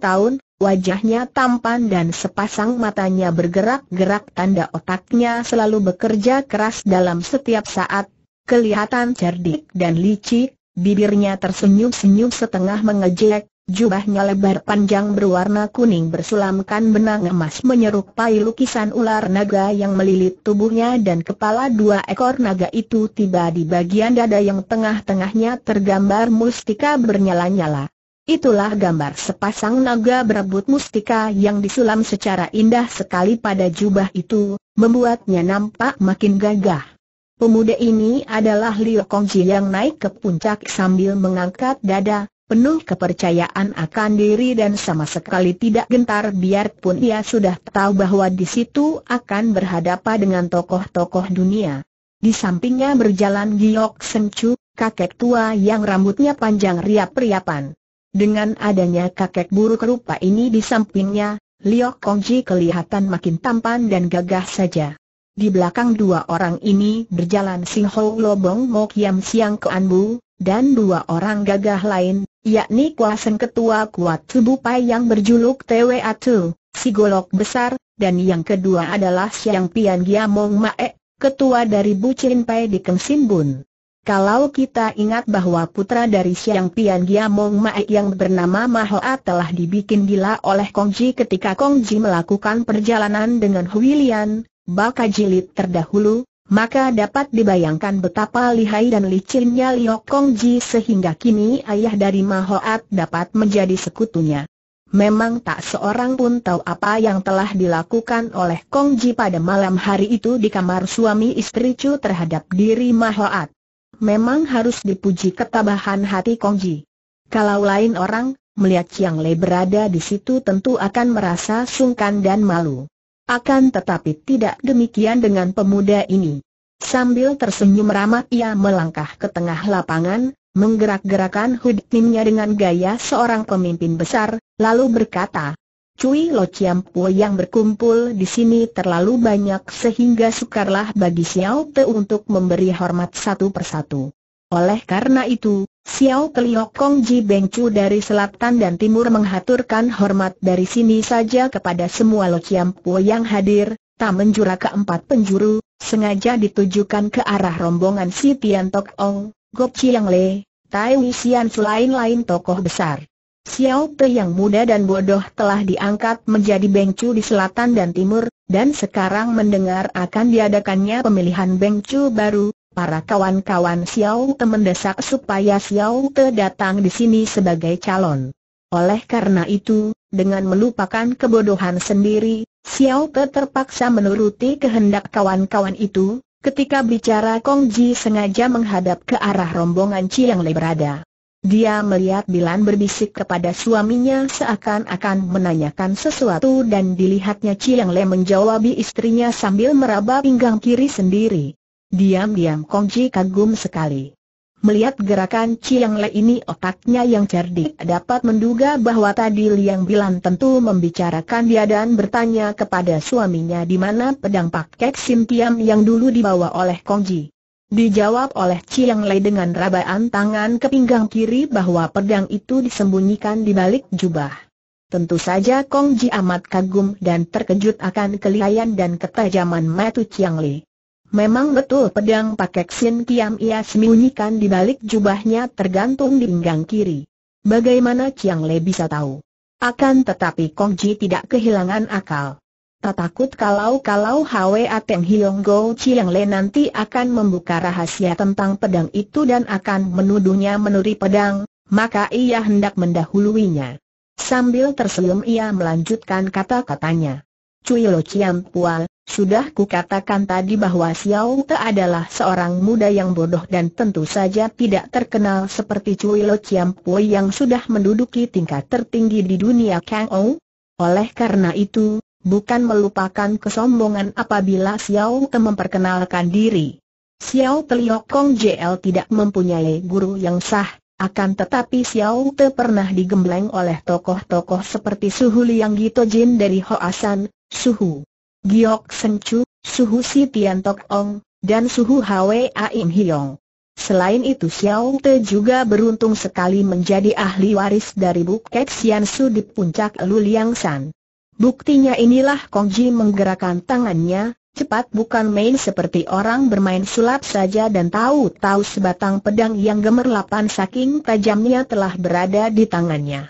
tahun, Wajahnya tampan dan sepasang matanya bergerak-gerak tanda otaknya selalu bekerja keras dalam setiap saat, kelihatan cerdik dan licik, Bibirnya tersenyum-senyum setengah mengejek, jubahnya lebar panjang berwarna kuning bersulamkan benang emas menyerupai lukisan ular naga yang melilit tubuhnya dan kepala dua ekor naga itu tiba di bagian dada yang tengah-tengahnya tergambar mustika bernyala-nyala. Itulah gambar sepasang naga berebut mustika yang disulam secara indah sekali pada jubah itu, membuatnya nampak makin gagah. Pemuda ini adalah Liu Kongji yang naik ke puncak sambil mengangkat dada, penuh kepercayaan akan diri dan sama sekali tidak gentar biarpun ia sudah tahu bahwa di situ akan berhadapan dengan tokoh-tokoh dunia. Di sampingnya berjalan Giok Sencu, kakek tua yang rambutnya panjang riap-riapan. Dengan adanya kakek buruk rupa ini di sampingnya, Liu Kongji kelihatan makin tampan dan gagah saja. Di belakang dua orang ini berjalan Sing Ho Lobong Mok Kiam Siang Ke Bu, dan dua orang gagah lain, yakni Kuasen Ketua Kuat Pai yang berjuluk Tewe Atu, si golok besar, dan yang kedua adalah Siang Pian Giamong Mae, ketua dari Bucin Pai di Kengsin Bun. Kalau kita ingat bahwa putra dari Siang Pian Giamong Mae yang bernama Mahoa telah dibikin gila oleh Kongji ketika Kongji melakukan perjalanan dengan Huilian, baka jilid terdahulu, maka dapat dibayangkan betapa lihai dan licinnya Liok Ji sehingga kini ayah dari Mahoat dapat menjadi sekutunya. Memang tak seorang pun tahu apa yang telah dilakukan oleh Kong Ji pada malam hari itu di kamar suami istri Chu terhadap diri Mahoat. Memang harus dipuji ketabahan hati Kong Ji. Kalau lain orang, melihat Chiang Lei berada di situ tentu akan merasa sungkan dan malu. Akan tetapi tidak demikian dengan pemuda ini. Sambil tersenyum ramah ia melangkah ke tengah lapangan, menggerak-gerakan hudtimnya dengan gaya seorang pemimpin besar, lalu berkata, Cui Lo Chiam yang berkumpul di sini terlalu banyak sehingga sukarlah bagi Xiao Te untuk memberi hormat satu persatu. Oleh karena itu, Xiao Keliok Kong Ji Beng dari selatan dan timur menghaturkan hormat dari sini saja kepada semua Lo Chiam Po yang hadir, tak menjura ke empat penjuru, sengaja ditujukan ke arah rombongan si Tian Tok Ong, Gok Chiang Le, Tai Wisian selain lain tokoh besar. Xiao Te yang muda dan bodoh telah diangkat menjadi Beng di selatan dan timur, dan sekarang mendengar akan diadakannya pemilihan Beng baru, para kawan-kawan Xiao Te mendesak supaya Xiao Te datang di sini sebagai calon. Oleh karena itu, dengan melupakan kebodohan sendiri, Xiao Te terpaksa menuruti kehendak kawan-kawan itu, ketika bicara Kong Ji sengaja menghadap ke arah rombongan Chiang Le berada. Dia melihat Bilan berbisik kepada suaminya seakan-akan menanyakan sesuatu dan dilihatnya Chiang Le menjawab istrinya sambil meraba pinggang kiri sendiri. Diam-diam Kongji kagum sekali. Melihat gerakan Chiang Le ini otaknya yang cerdik dapat menduga bahwa tadi Liang Bilan tentu membicarakan dia dan bertanya kepada suaminya di mana pedang paket simpiam yang dulu dibawa oleh Kongji. Dijawab oleh Chiang Le dengan rabaan tangan ke pinggang kiri bahwa pedang itu disembunyikan di balik jubah. Tentu saja Kongji amat kagum dan terkejut akan kelihayan dan ketajaman mata Chiang Le. Memang betul pedang pakai Sin Kiam ia sembunyikan di balik jubahnya tergantung di pinggang kiri. Bagaimana Chiang Le bisa tahu? Akan tetapi Kong Ji tidak kehilangan akal. Tak takut kalau-kalau Hwa Ateng Hiong Go Chiang Le nanti akan membuka rahasia tentang pedang itu dan akan menuduhnya menuri pedang, maka ia hendak mendahuluinya. Sambil tersenyum ia melanjutkan kata-katanya. Cui Lo Chiang Pual, sudah kukatakan tadi bahwa Xiao Te adalah seorang muda yang bodoh dan tentu saja tidak terkenal seperti Cui Lo Chiam Pui yang sudah menduduki tingkat tertinggi di dunia Kang Ou. Oleh karena itu, bukan melupakan kesombongan apabila Xiao Te memperkenalkan diri. Xiao Te Liok Kong JL tidak mempunyai guru yang sah, akan tetapi Xiao Te pernah digembleng oleh tokoh-tokoh seperti Suhu Liang Gito Jin dari Hoasan, Suhu Giok Senchu, Suhu Si Tian Tok Ong, dan Suhu Hwa Im Hiong. Selain itu Xiao Te juga beruntung sekali menjadi ahli waris dari Bukit Su di puncak Luliang San. Buktinya inilah Kong Ji menggerakkan tangannya, cepat bukan main seperti orang bermain sulap saja dan tahu-tahu sebatang pedang yang gemerlapan saking tajamnya telah berada di tangannya.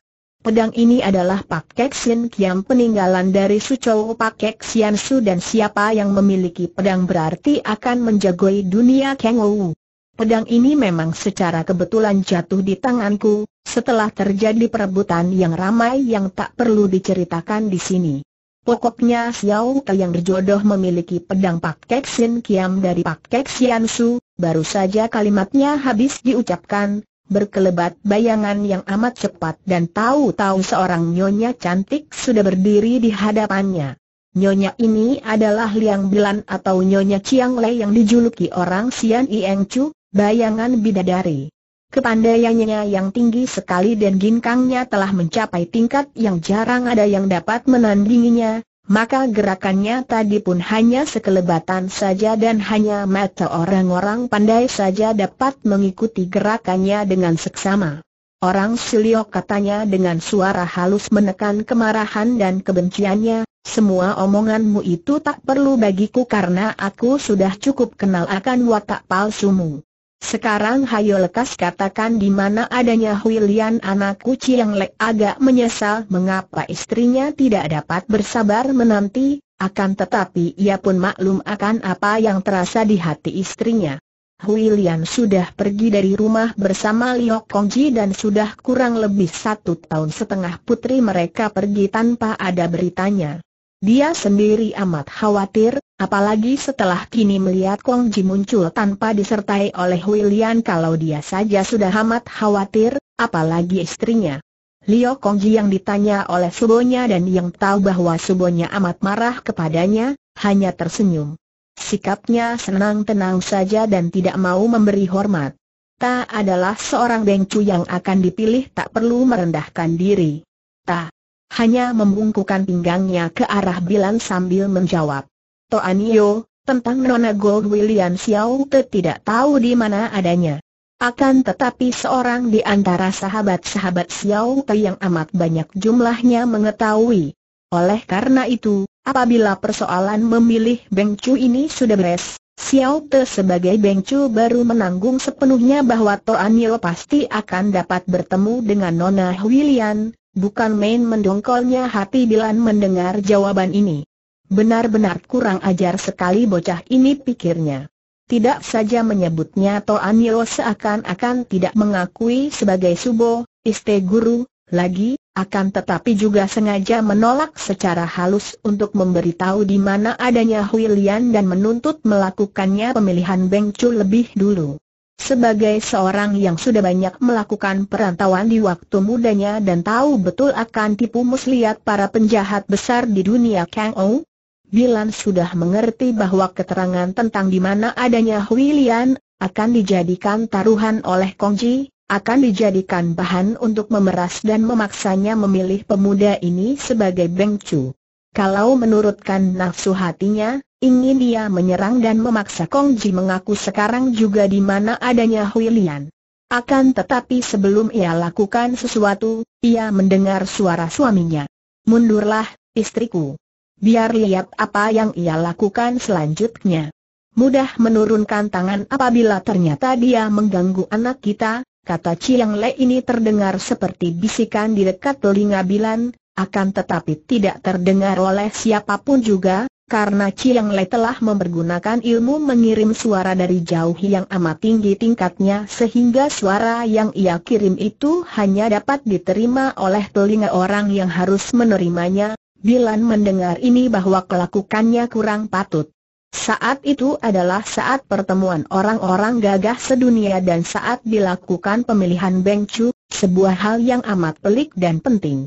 Pedang ini adalah Pak Keksin Kiam peninggalan dari Sucou Pak Keksian Su dan siapa yang memiliki pedang berarti akan menjagoi dunia Keng Wu. Pedang ini memang secara kebetulan jatuh di tanganku, setelah terjadi perebutan yang ramai yang tak perlu diceritakan di sini. Pokoknya Xiao Ke yang berjodoh memiliki pedang Pak Keksin Kiam dari Pak Keksian Su, baru saja kalimatnya habis diucapkan, berkelebat bayangan yang amat cepat dan tahu-tahu seorang nyonya cantik sudah berdiri di hadapannya. Nyonya ini adalah Liang Bilan atau Nyonya Chiang Lei yang dijuluki orang Xian Ieng Chu, bayangan bidadari. Kepandaiannya yang tinggi sekali dan ginkangnya telah mencapai tingkat yang jarang ada yang dapat menandinginya, maka gerakannya tadi pun hanya sekelebatan saja dan hanya mata orang-orang pandai saja dapat mengikuti gerakannya dengan seksama. Orang Silio katanya dengan suara halus menekan kemarahan dan kebenciannya, semua omonganmu itu tak perlu bagiku karena aku sudah cukup kenal akan watak palsumu. Sekarang hayo lekas katakan di mana adanya Huilian anak kuci yang Lek agak menyesal mengapa istrinya tidak dapat bersabar menanti, akan tetapi ia pun maklum akan apa yang terasa di hati istrinya. Huilian sudah pergi dari rumah bersama Liok Kongji dan sudah kurang lebih satu tahun setengah putri mereka pergi tanpa ada beritanya. Dia sendiri amat khawatir, apalagi setelah kini melihat Kong Ji muncul tanpa disertai oleh William kalau dia saja sudah amat khawatir, apalagi istrinya. Leo Kongji yang ditanya oleh subonya dan yang tahu bahwa subonya amat marah kepadanya, hanya tersenyum. Sikapnya senang-tenang saja dan tidak mau memberi hormat. Ta adalah seorang bengcu yang akan dipilih tak perlu merendahkan diri. Ta hanya membungkukan pinggangnya ke arah Bilan sambil menjawab. Toanio, tentang Nona Gold William Xiao Te tidak tahu di mana adanya. Akan tetapi seorang di antara sahabat-sahabat Xiao Te yang amat banyak jumlahnya mengetahui. Oleh karena itu, apabila persoalan memilih Beng Chu ini sudah beres, Xiao Te sebagai Beng Chu baru menanggung sepenuhnya bahwa Toanio pasti akan dapat bertemu dengan Nona William. Bukan main mendongkolnya hati Bilan mendengar jawaban ini. Benar-benar kurang ajar sekali bocah ini pikirnya. Tidak saja menyebutnya Toan seakan-akan tidak mengakui sebagai subo, iste guru, lagi, akan tetapi juga sengaja menolak secara halus untuk memberitahu di mana adanya William dan menuntut melakukannya pemilihan Beng Chu lebih dulu. Sebagai seorang yang sudah banyak melakukan perantauan di waktu mudanya dan tahu betul akan tipu muslihat para penjahat besar di dunia Kang Ou, Bilan sudah mengerti bahwa keterangan tentang di mana adanya William akan dijadikan taruhan oleh Kongji, akan dijadikan bahan untuk memeras dan memaksanya memilih pemuda ini sebagai Beng Chu. Kalau menurutkan nafsu hatinya, Ingin dia menyerang dan memaksa Kong Ji mengaku sekarang juga di mana adanya Hui Lian. Akan tetapi sebelum ia lakukan sesuatu, ia mendengar suara suaminya. Mundurlah, istriku. Biar lihat apa yang ia lakukan selanjutnya. Mudah menurunkan tangan apabila ternyata dia mengganggu anak kita, kata Chiang Le ini terdengar seperti bisikan di dekat telinga Bilan, akan tetapi tidak terdengar oleh siapapun juga, karena Chiang Le telah mempergunakan ilmu mengirim suara dari jauh yang amat tinggi tingkatnya sehingga suara yang ia kirim itu hanya dapat diterima oleh telinga orang yang harus menerimanya, Bilan mendengar ini bahwa kelakukannya kurang patut. Saat itu adalah saat pertemuan orang-orang gagah sedunia dan saat dilakukan pemilihan Beng Chu, sebuah hal yang amat pelik dan penting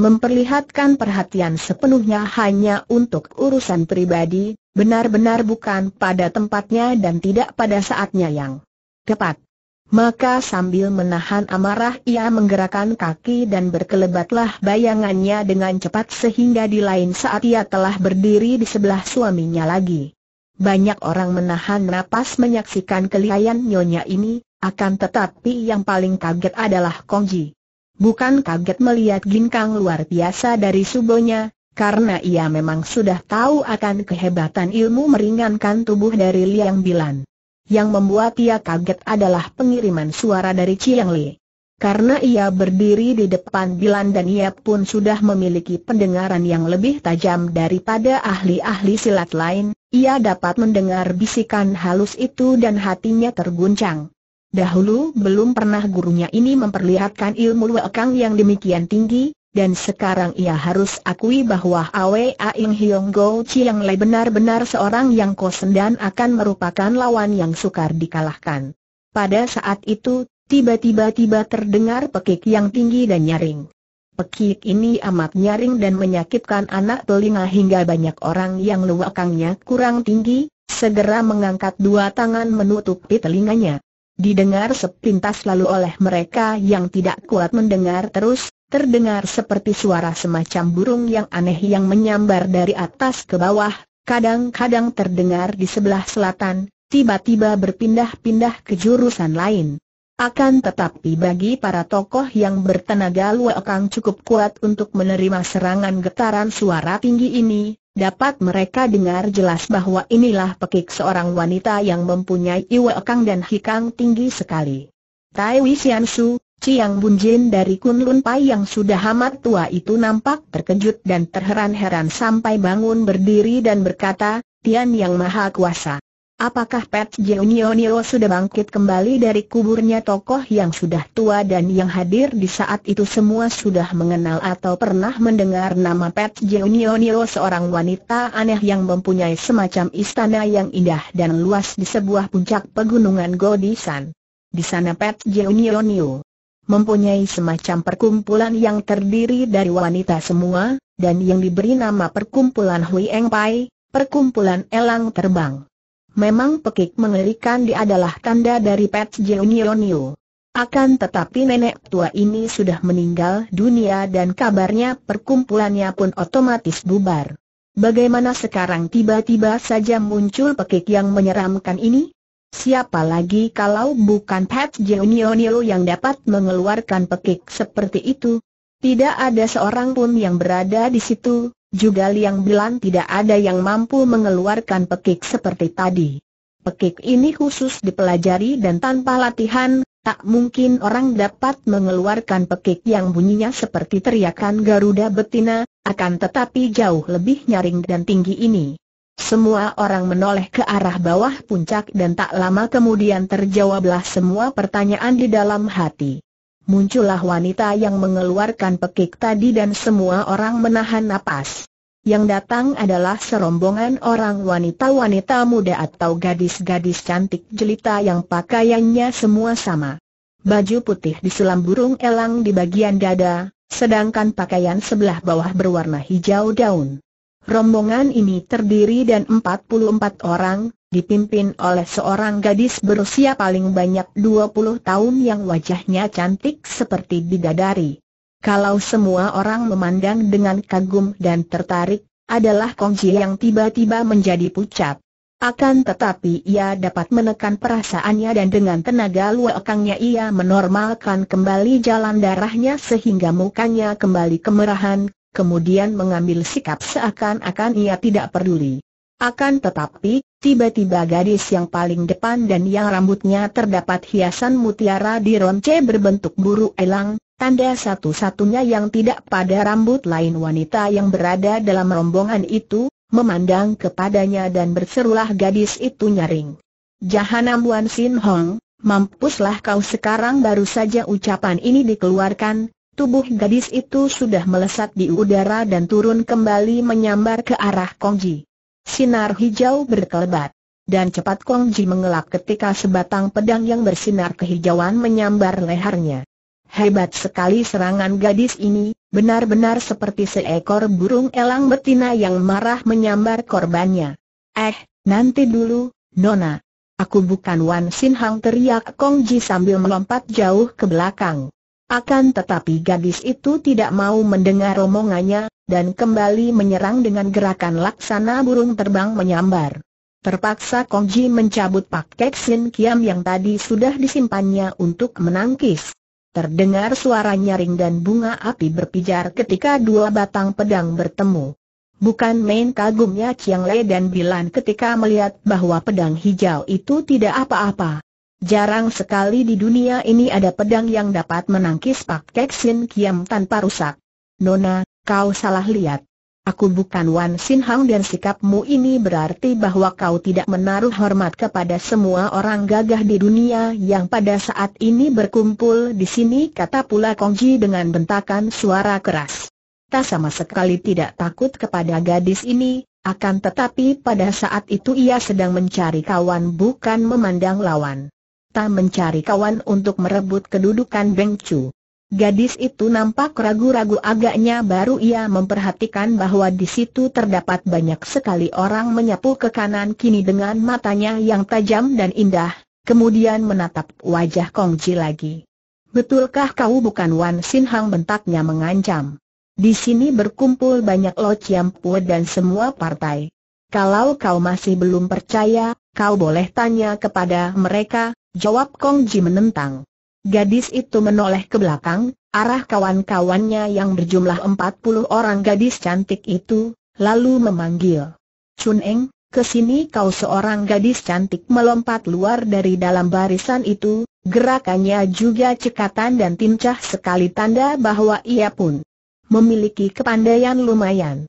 memperlihatkan perhatian sepenuhnya hanya untuk urusan pribadi, benar-benar bukan pada tempatnya dan tidak pada saatnya yang tepat. Maka sambil menahan amarah ia menggerakkan kaki dan berkelebatlah bayangannya dengan cepat sehingga di lain saat ia telah berdiri di sebelah suaminya lagi. Banyak orang menahan napas menyaksikan kelihayan nyonya ini, akan tetapi yang paling kaget adalah Kongji bukan kaget melihat ginkang luar biasa dari subonya, karena ia memang sudah tahu akan kehebatan ilmu meringankan tubuh dari Liang Bilan. Yang membuat ia kaget adalah pengiriman suara dari Chiang Li. Karena ia berdiri di depan Bilan dan ia pun sudah memiliki pendengaran yang lebih tajam daripada ahli-ahli silat lain, ia dapat mendengar bisikan halus itu dan hatinya terguncang. Dahulu belum pernah gurunya ini memperlihatkan ilmu wekang yang demikian tinggi, dan sekarang ia harus akui bahwa Awe Aing Hiong Go Chiang Lai benar-benar seorang yang kosen dan akan merupakan lawan yang sukar dikalahkan. Pada saat itu, tiba-tiba tiba terdengar pekik yang tinggi dan nyaring. Pekik ini amat nyaring dan menyakitkan anak telinga hingga banyak orang yang luakangnya kurang tinggi, segera mengangkat dua tangan menutupi telinganya. Didengar sepintas lalu oleh mereka yang tidak kuat mendengar terus, terdengar seperti suara semacam burung yang aneh yang menyambar dari atas ke bawah, kadang-kadang terdengar di sebelah selatan, tiba-tiba berpindah-pindah ke jurusan lain. Akan tetapi bagi para tokoh yang bertenaga luakang cukup kuat untuk menerima serangan getaran suara tinggi ini, dapat mereka dengar jelas bahwa inilah pekik seorang wanita yang mempunyai iwekang dan hikang tinggi sekali. Tai Xian Su, Chiang Bunjin dari Kunlun Pai yang sudah amat tua itu nampak terkejut dan terheran-heran sampai bangun berdiri dan berkata, Tian Yang Maha Kuasa. Apakah Pat Jeonionio sudah bangkit kembali dari kuburnya tokoh yang sudah tua dan yang hadir di saat itu semua sudah mengenal atau pernah mendengar nama Pat Jeonionio seorang wanita aneh yang mempunyai semacam istana yang indah dan luas di sebuah puncak pegunungan Godisan. Di sana Pat Jeonionio mempunyai semacam perkumpulan yang terdiri dari wanita semua, dan yang diberi nama perkumpulan Hui Eng Pai, perkumpulan Elang Terbang. Memang pekik mengerikan dia adalah tanda dari Pet Jeonionio. Akan tetapi nenek tua ini sudah meninggal dunia dan kabarnya perkumpulannya pun otomatis bubar. Bagaimana sekarang tiba-tiba saja muncul pekik yang menyeramkan ini? Siapa lagi kalau bukan Pat Jeonionio yang dapat mengeluarkan pekik seperti itu? Tidak ada seorang pun yang berada di situ, juga Liang Bilan tidak ada yang mampu mengeluarkan pekik seperti tadi. Pekik ini khusus dipelajari dan tanpa latihan, tak mungkin orang dapat mengeluarkan pekik yang bunyinya seperti teriakan Garuda betina, akan tetapi jauh lebih nyaring dan tinggi ini. Semua orang menoleh ke arah bawah puncak dan tak lama kemudian terjawablah semua pertanyaan di dalam hati. Muncullah wanita yang mengeluarkan pekik tadi dan semua orang menahan napas. Yang datang adalah serombongan orang wanita-wanita muda atau gadis-gadis cantik jelita yang pakaiannya semua sama. Baju putih selam burung elang di bagian dada, sedangkan pakaian sebelah bawah berwarna hijau daun. Rombongan ini terdiri dan 44 orang, dipimpin oleh seorang gadis berusia paling banyak 20 tahun yang wajahnya cantik seperti bidadari. Kalau semua orang memandang dengan kagum dan tertarik, adalah Ji yang tiba-tiba menjadi pucat. Akan tetapi ia dapat menekan perasaannya dan dengan tenaga luakangnya ia menormalkan kembali jalan darahnya sehingga mukanya kembali kemerahan, kemudian mengambil sikap seakan-akan ia tidak peduli. Akan tetapi, tiba-tiba gadis yang paling depan dan yang rambutnya terdapat hiasan mutiara di ronce berbentuk buru elang, tanda satu-satunya yang tidak pada rambut lain wanita yang berada dalam rombongan itu, memandang kepadanya dan berserulah gadis itu nyaring. Jahanam Wan Sin Hong, mampuslah kau sekarang baru saja ucapan ini dikeluarkan, Tubuh gadis itu sudah melesat di udara dan turun kembali menyambar ke arah Kongji. Sinar hijau berkelebat. Dan cepat Kongji mengelak ketika sebatang pedang yang bersinar kehijauan menyambar lehernya. Hebat sekali serangan gadis ini, benar-benar seperti seekor burung elang betina yang marah menyambar korbannya. Eh, nanti dulu, Nona. Aku bukan Wan Sin Hang teriak Kongji sambil melompat jauh ke belakang. Akan tetapi gadis itu tidak mau mendengar omongannya, dan kembali menyerang dengan gerakan laksana burung terbang menyambar. Terpaksa Kongji mencabut paket Sin Kiam yang tadi sudah disimpannya untuk menangkis. Terdengar suara nyaring dan bunga api berpijar ketika dua batang pedang bertemu. Bukan main kagumnya Chiang Lei dan Bilan ketika melihat bahwa pedang hijau itu tidak apa-apa. Jarang sekali di dunia ini ada pedang yang dapat menangkis Pak Kek Sin Kiam tanpa rusak. Nona, kau salah lihat. Aku bukan Wan Sin Hang dan sikapmu ini berarti bahwa kau tidak menaruh hormat kepada semua orang gagah di dunia yang pada saat ini berkumpul di sini kata pula Kong Ji dengan bentakan suara keras. Tak sama sekali tidak takut kepada gadis ini, akan tetapi pada saat itu ia sedang mencari kawan bukan memandang lawan tak mencari kawan untuk merebut kedudukan Beng Chu. Gadis itu nampak ragu-ragu agaknya baru ia memperhatikan bahwa di situ terdapat banyak sekali orang menyapu ke kanan kini dengan matanya yang tajam dan indah, kemudian menatap wajah Kong Ji lagi. Betulkah kau bukan Wan Sin Hang bentaknya mengancam? Di sini berkumpul banyak Lo Chiam Pue dan semua partai. Kalau kau masih belum percaya, kau boleh tanya kepada mereka, Jawab Kong Ji menentang. Gadis itu menoleh ke belakang, arah kawan-kawannya yang berjumlah empat puluh orang gadis cantik itu, lalu memanggil. Chun Eng, kesini kau seorang gadis cantik melompat luar dari dalam barisan itu, gerakannya juga cekatan dan tincah sekali tanda bahwa ia pun memiliki kepandaian lumayan.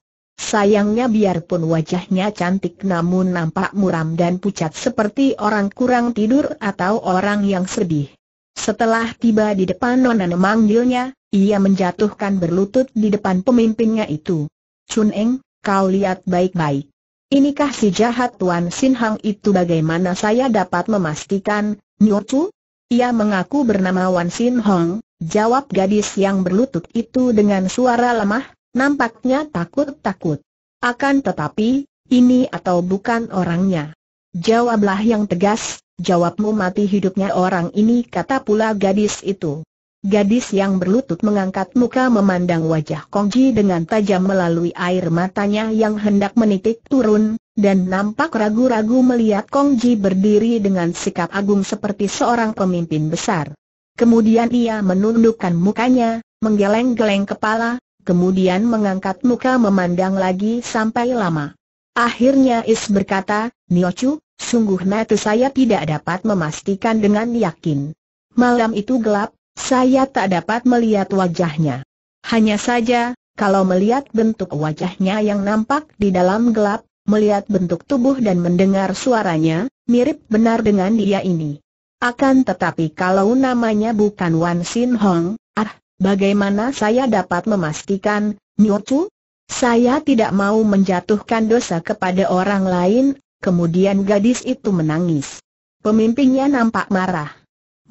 Sayangnya biarpun wajahnya cantik namun nampak muram dan pucat seperti orang kurang tidur atau orang yang sedih. Setelah tiba di depan Nona memanggilnya, ia menjatuhkan berlutut di depan pemimpinnya itu. Chun Eng, kau lihat baik-baik. Inikah si jahat Tuan Sin Hang itu bagaimana saya dapat memastikan, Nyo Chu? Ia mengaku bernama Wan Sin Hong, jawab gadis yang berlutut itu dengan suara lemah, Nampaknya takut-takut. Akan tetapi, ini atau bukan orangnya. Jawablah yang tegas, jawabmu mati hidupnya orang ini kata pula gadis itu. Gadis yang berlutut mengangkat muka memandang wajah Kongji dengan tajam melalui air matanya yang hendak menitik turun, dan nampak ragu-ragu melihat Kongji berdiri dengan sikap agung seperti seorang pemimpin besar. Kemudian ia menundukkan mukanya, menggeleng-geleng kepala, kemudian mengangkat muka memandang lagi sampai lama. Akhirnya Is berkata, Niochu, sungguh natu saya tidak dapat memastikan dengan yakin. Malam itu gelap, saya tak dapat melihat wajahnya. Hanya saja, kalau melihat bentuk wajahnya yang nampak di dalam gelap, melihat bentuk tubuh dan mendengar suaranya, mirip benar dengan dia ini. Akan tetapi kalau namanya bukan Wan Sin Hong, ah, Bagaimana saya dapat memastikan, Nyotu? Saya tidak mau menjatuhkan dosa kepada orang lain, kemudian gadis itu menangis. Pemimpinnya nampak marah.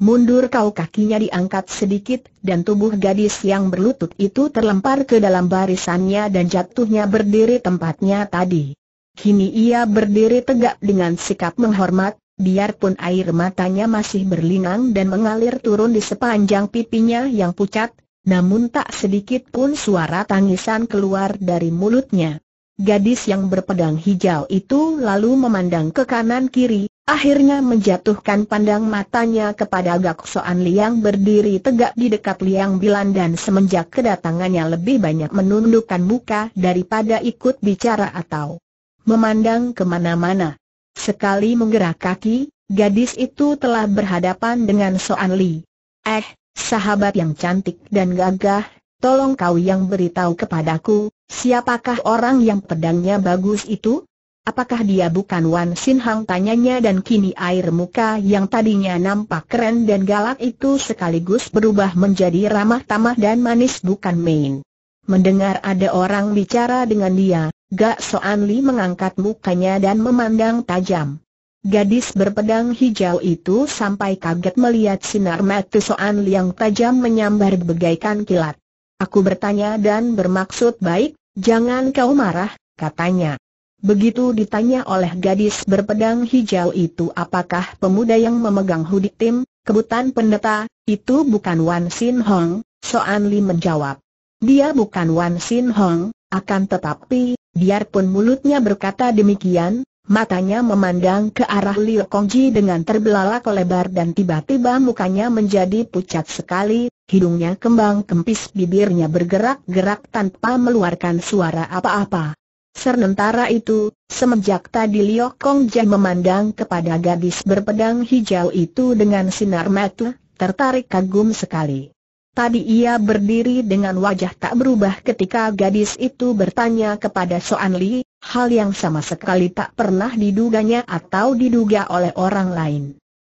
Mundur kau kakinya diangkat sedikit dan tubuh gadis yang berlutut itu terlempar ke dalam barisannya dan jatuhnya berdiri tempatnya tadi. Kini ia berdiri tegak dengan sikap menghormat, biarpun air matanya masih berlinang dan mengalir turun di sepanjang pipinya yang pucat, namun tak sedikit pun suara tangisan keluar dari mulutnya. Gadis yang berpedang hijau itu lalu memandang ke kanan kiri, akhirnya menjatuhkan pandang matanya kepada gaksoan Liang berdiri tegak di dekat Liang Bilan dan semenjak kedatangannya lebih banyak menundukkan muka daripada ikut bicara atau memandang kemana-mana. Sekali menggerak kaki, gadis itu telah berhadapan dengan Soan Li. Eh, sahabat yang cantik dan gagah, tolong kau yang beritahu kepadaku, siapakah orang yang pedangnya bagus itu? Apakah dia bukan Wan Sin Hang tanyanya dan kini air muka yang tadinya nampak keren dan galak itu sekaligus berubah menjadi ramah tamah dan manis bukan main. Mendengar ada orang bicara dengan dia, Gak Soan Li mengangkat mukanya dan memandang tajam. Gadis berpedang hijau itu sampai kaget melihat sinar mata Soan Li yang tajam menyambar bagaikan kilat. Aku bertanya dan bermaksud baik, jangan kau marah, katanya. Begitu ditanya oleh gadis berpedang hijau itu apakah pemuda yang memegang hudik tim, kebutan pendeta, itu bukan Wan Sin Hong, Soan Li menjawab. Dia bukan Wan Sin Hong, akan tetapi, Biarpun mulutnya berkata demikian, matanya memandang ke arah Liu Kongji dengan terbelalak lebar dan tiba-tiba mukanya menjadi pucat sekali, hidungnya kembang kempis bibirnya bergerak-gerak tanpa meluarkan suara apa-apa. Sementara itu, semenjak tadi Liu Kongji memandang kepada gadis berpedang hijau itu dengan sinar mata, tertarik kagum sekali. Tadi ia berdiri dengan wajah tak berubah ketika gadis itu bertanya kepada Soan Li, hal yang sama sekali tak pernah diduganya atau diduga oleh orang lain.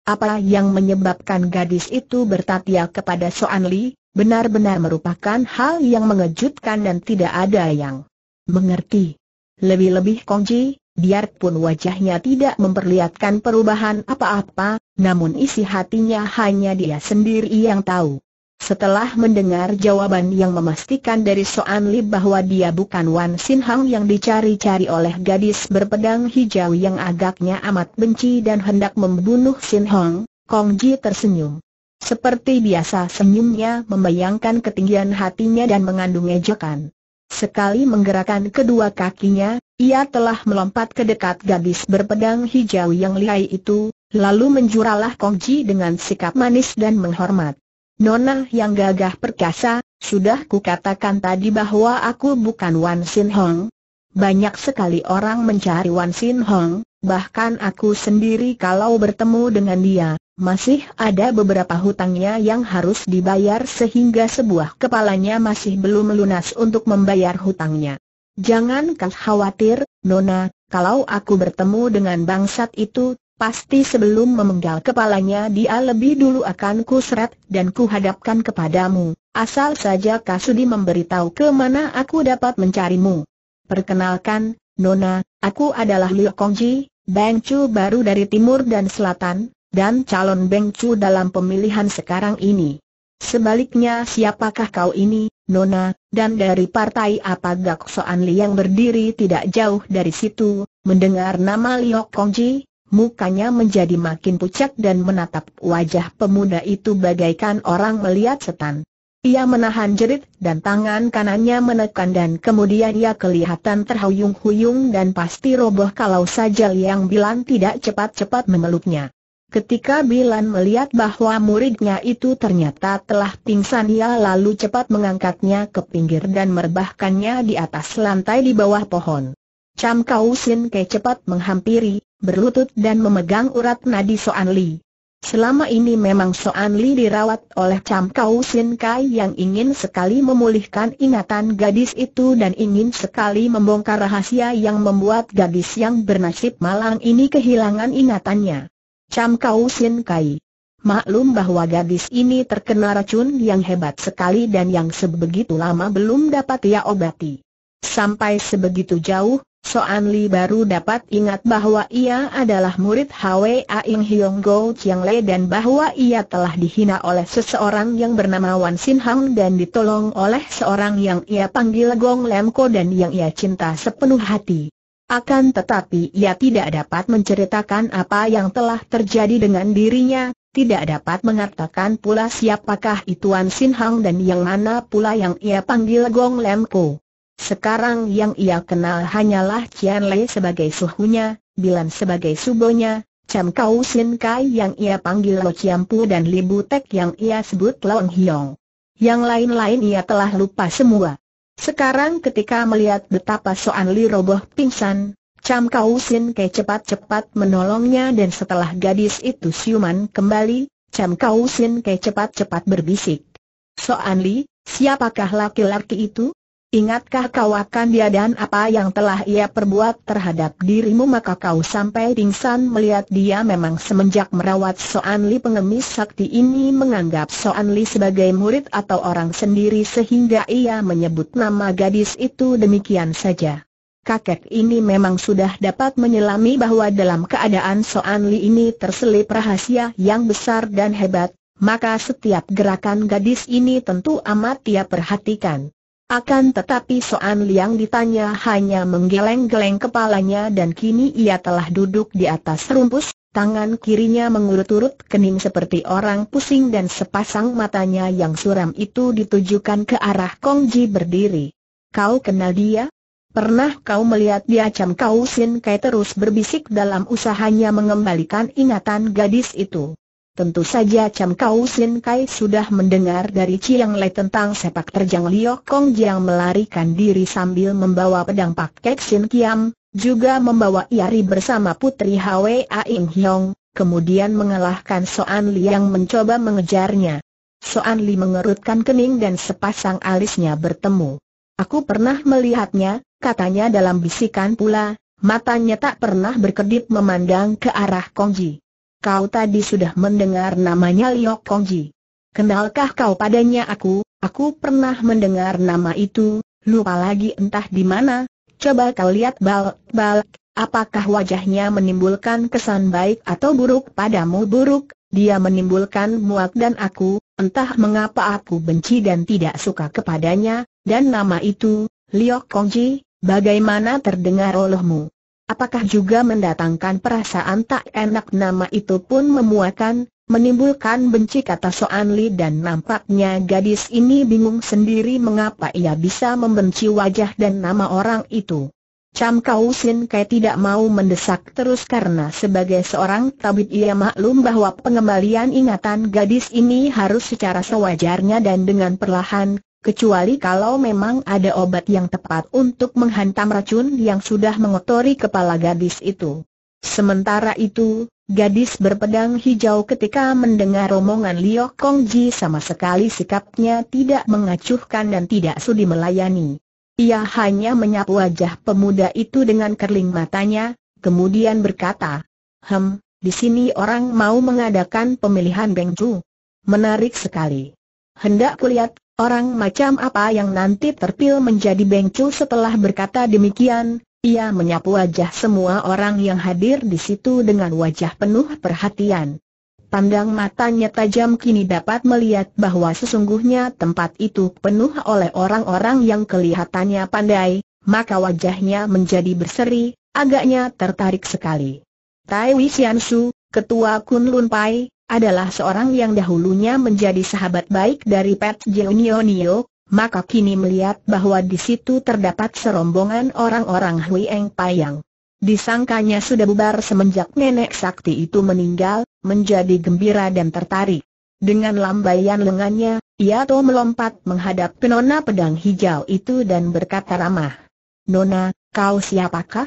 Apa yang menyebabkan gadis itu bertatia kepada Soan Li, benar-benar merupakan hal yang mengejutkan dan tidak ada yang mengerti. Lebih-lebih Kongji, biarpun wajahnya tidak memperlihatkan perubahan apa-apa, namun isi hatinya hanya dia sendiri yang tahu. Setelah mendengar jawaban yang memastikan dari Soan Li bahwa dia bukan Wan Sin Hang yang dicari-cari oleh gadis berpedang hijau yang agaknya amat benci dan hendak membunuh Sin Hang, Kong Ji tersenyum. Seperti biasa senyumnya membayangkan ketinggian hatinya dan mengandung ejekan. Sekali menggerakkan kedua kakinya, ia telah melompat ke dekat gadis berpedang hijau yang lihai itu, lalu menjuralah Kong Ji dengan sikap manis dan menghormat. Nona yang gagah perkasa, sudah kukatakan tadi bahwa aku bukan Wan Sin Hong. Banyak sekali orang mencari Wan Sin Hong, bahkan aku sendiri kalau bertemu dengan dia, masih ada beberapa hutangnya yang harus dibayar sehingga sebuah kepalanya masih belum lunas untuk membayar hutangnya. Jangan khawatir, Nona, kalau aku bertemu dengan bangsat itu, Pasti sebelum memenggal kepalanya dia lebih dulu akan kusret dan kuhadapkan kepadamu, asal saja Kasudi memberitahu ke mana aku dapat mencarimu. Perkenalkan, Nona, aku adalah Liu Kongji, Beng Chu baru dari timur dan selatan, dan calon Beng Chu dalam pemilihan sekarang ini. Sebaliknya siapakah kau ini, Nona, dan dari partai apa Gak Soan Li yang berdiri tidak jauh dari situ, mendengar nama Liu Kongji, mukanya menjadi makin pucat dan menatap wajah pemuda itu bagaikan orang melihat setan. Ia menahan jerit dan tangan kanannya menekan dan kemudian ia kelihatan terhuyung-huyung dan pasti roboh kalau saja Liang Bilan tidak cepat-cepat memeluknya. Ketika Bilan melihat bahwa muridnya itu ternyata telah pingsan ia lalu cepat mengangkatnya ke pinggir dan merebahkannya di atas lantai di bawah pohon. Cam Kausin Sin Ke cepat menghampiri, berlutut dan memegang urat nadi Soan Li. Selama ini memang Soan Li dirawat oleh Cham Kau Sin Kai yang ingin sekali memulihkan ingatan gadis itu dan ingin sekali membongkar rahasia yang membuat gadis yang bernasib malang ini kehilangan ingatannya. Cham Kau Sin Kai Maklum bahwa gadis ini terkena racun yang hebat sekali dan yang sebegitu lama belum dapat ia obati. Sampai sebegitu jauh, Soan Li baru dapat ingat bahwa ia adalah murid Hwa Aing Hiong Go Chiang Le dan bahwa ia telah dihina oleh seseorang yang bernama Wan Sin Hang dan ditolong oleh seorang yang ia panggil Gong Lam Ko dan yang ia cinta sepenuh hati. Akan tetapi ia tidak dapat menceritakan apa yang telah terjadi dengan dirinya, tidak dapat mengatakan pula siapakah itu Wan Sin Hang dan yang mana pula yang ia panggil Gong Lam Ko. Sekarang yang ia kenal hanyalah Cian Lei sebagai suhunya, Bilan sebagai subonya, Cham Kau Sin Kai yang ia panggil Lo Chiam Pu dan Li Butek yang ia sebut Long Hiong. Yang lain-lain ia telah lupa semua. Sekarang ketika melihat betapa Soan Li roboh pingsan, Cham Kau Sin Kai cepat-cepat menolongnya dan setelah gadis itu siuman kembali, Cham Kau Sin Kai cepat-cepat berbisik. Soan Li, siapakah laki-laki itu? Ingatkah kau akan dia dan apa yang telah ia perbuat terhadap dirimu maka kau sampai pingsan melihat dia memang semenjak merawat Soan Li pengemis sakti ini menganggap Soan Li sebagai murid atau orang sendiri sehingga ia menyebut nama gadis itu demikian saja. Kakek ini memang sudah dapat menyelami bahwa dalam keadaan Soan Li ini terselip rahasia yang besar dan hebat, maka setiap gerakan gadis ini tentu amat ia perhatikan. Akan tetapi Soan Liang ditanya hanya menggeleng-geleng kepalanya dan kini ia telah duduk di atas rumpus, tangan kirinya mengurut-urut kening seperti orang pusing dan sepasang matanya yang suram itu ditujukan ke arah Kong Ji berdiri. Kau kenal dia? Pernah kau melihat dia Cam Kau Sin Kai terus berbisik dalam usahanya mengembalikan ingatan gadis itu. Tentu saja Cham Kau Sin Kai sudah mendengar dari Chiang Lei tentang sepak terjang Liok Kong yang melarikan diri sambil membawa pedang paket Kek Sin Kiam, juga membawa Iari bersama Putri Hwa Aing Hyong, kemudian mengalahkan Soan Li yang mencoba mengejarnya. Soan Li mengerutkan kening dan sepasang alisnya bertemu. Aku pernah melihatnya, katanya dalam bisikan pula, matanya tak pernah berkedip memandang ke arah Kong Kongji kau tadi sudah mendengar namanya Liok Kongji. Kenalkah kau padanya aku, aku pernah mendengar nama itu, lupa lagi entah di mana, coba kau lihat bal, bal. apakah wajahnya menimbulkan kesan baik atau buruk padamu buruk, dia menimbulkan muak dan aku, entah mengapa aku benci dan tidak suka kepadanya, dan nama itu, Liok Kongji, bagaimana terdengar olehmu? Apakah juga mendatangkan perasaan tak enak nama itu pun memuakan, menimbulkan benci kata Soan Li dan nampaknya gadis ini bingung sendiri mengapa ia bisa membenci wajah dan nama orang itu. Cam Kausin Sin Kai tidak mau mendesak terus karena sebagai seorang tabib ia maklum bahwa pengembalian ingatan gadis ini harus secara sewajarnya dan dengan perlahan, kecuali kalau memang ada obat yang tepat untuk menghantam racun yang sudah mengotori kepala gadis itu. Sementara itu, gadis berpedang hijau ketika mendengar romongan Liu Kongji sama sekali sikapnya tidak mengacuhkan dan tidak sudi melayani. Ia hanya menyapu wajah pemuda itu dengan kerling matanya, kemudian berkata, Hem, di sini orang mau mengadakan pemilihan Bengcu. Menarik sekali. Hendak kulihat Orang macam apa yang nanti terpil menjadi bengcu setelah berkata demikian, ia menyapu wajah semua orang yang hadir di situ dengan wajah penuh perhatian. Pandang matanya tajam kini dapat melihat bahwa sesungguhnya tempat itu penuh oleh orang-orang yang kelihatannya pandai, maka wajahnya menjadi berseri, agaknya tertarik sekali. Tai Wisiansu, Ketua Kun Pai, adalah seorang yang dahulunya menjadi sahabat baik dari Pat Jeonionio, maka kini melihat bahwa di situ terdapat serombongan orang-orang Hui Eng Payang. Disangkanya sudah bubar semenjak nenek sakti itu meninggal, menjadi gembira dan tertarik. Dengan lambaian lengannya, ia to melompat menghadap ke Nona pedang hijau itu dan berkata ramah. Nona, kau siapakah?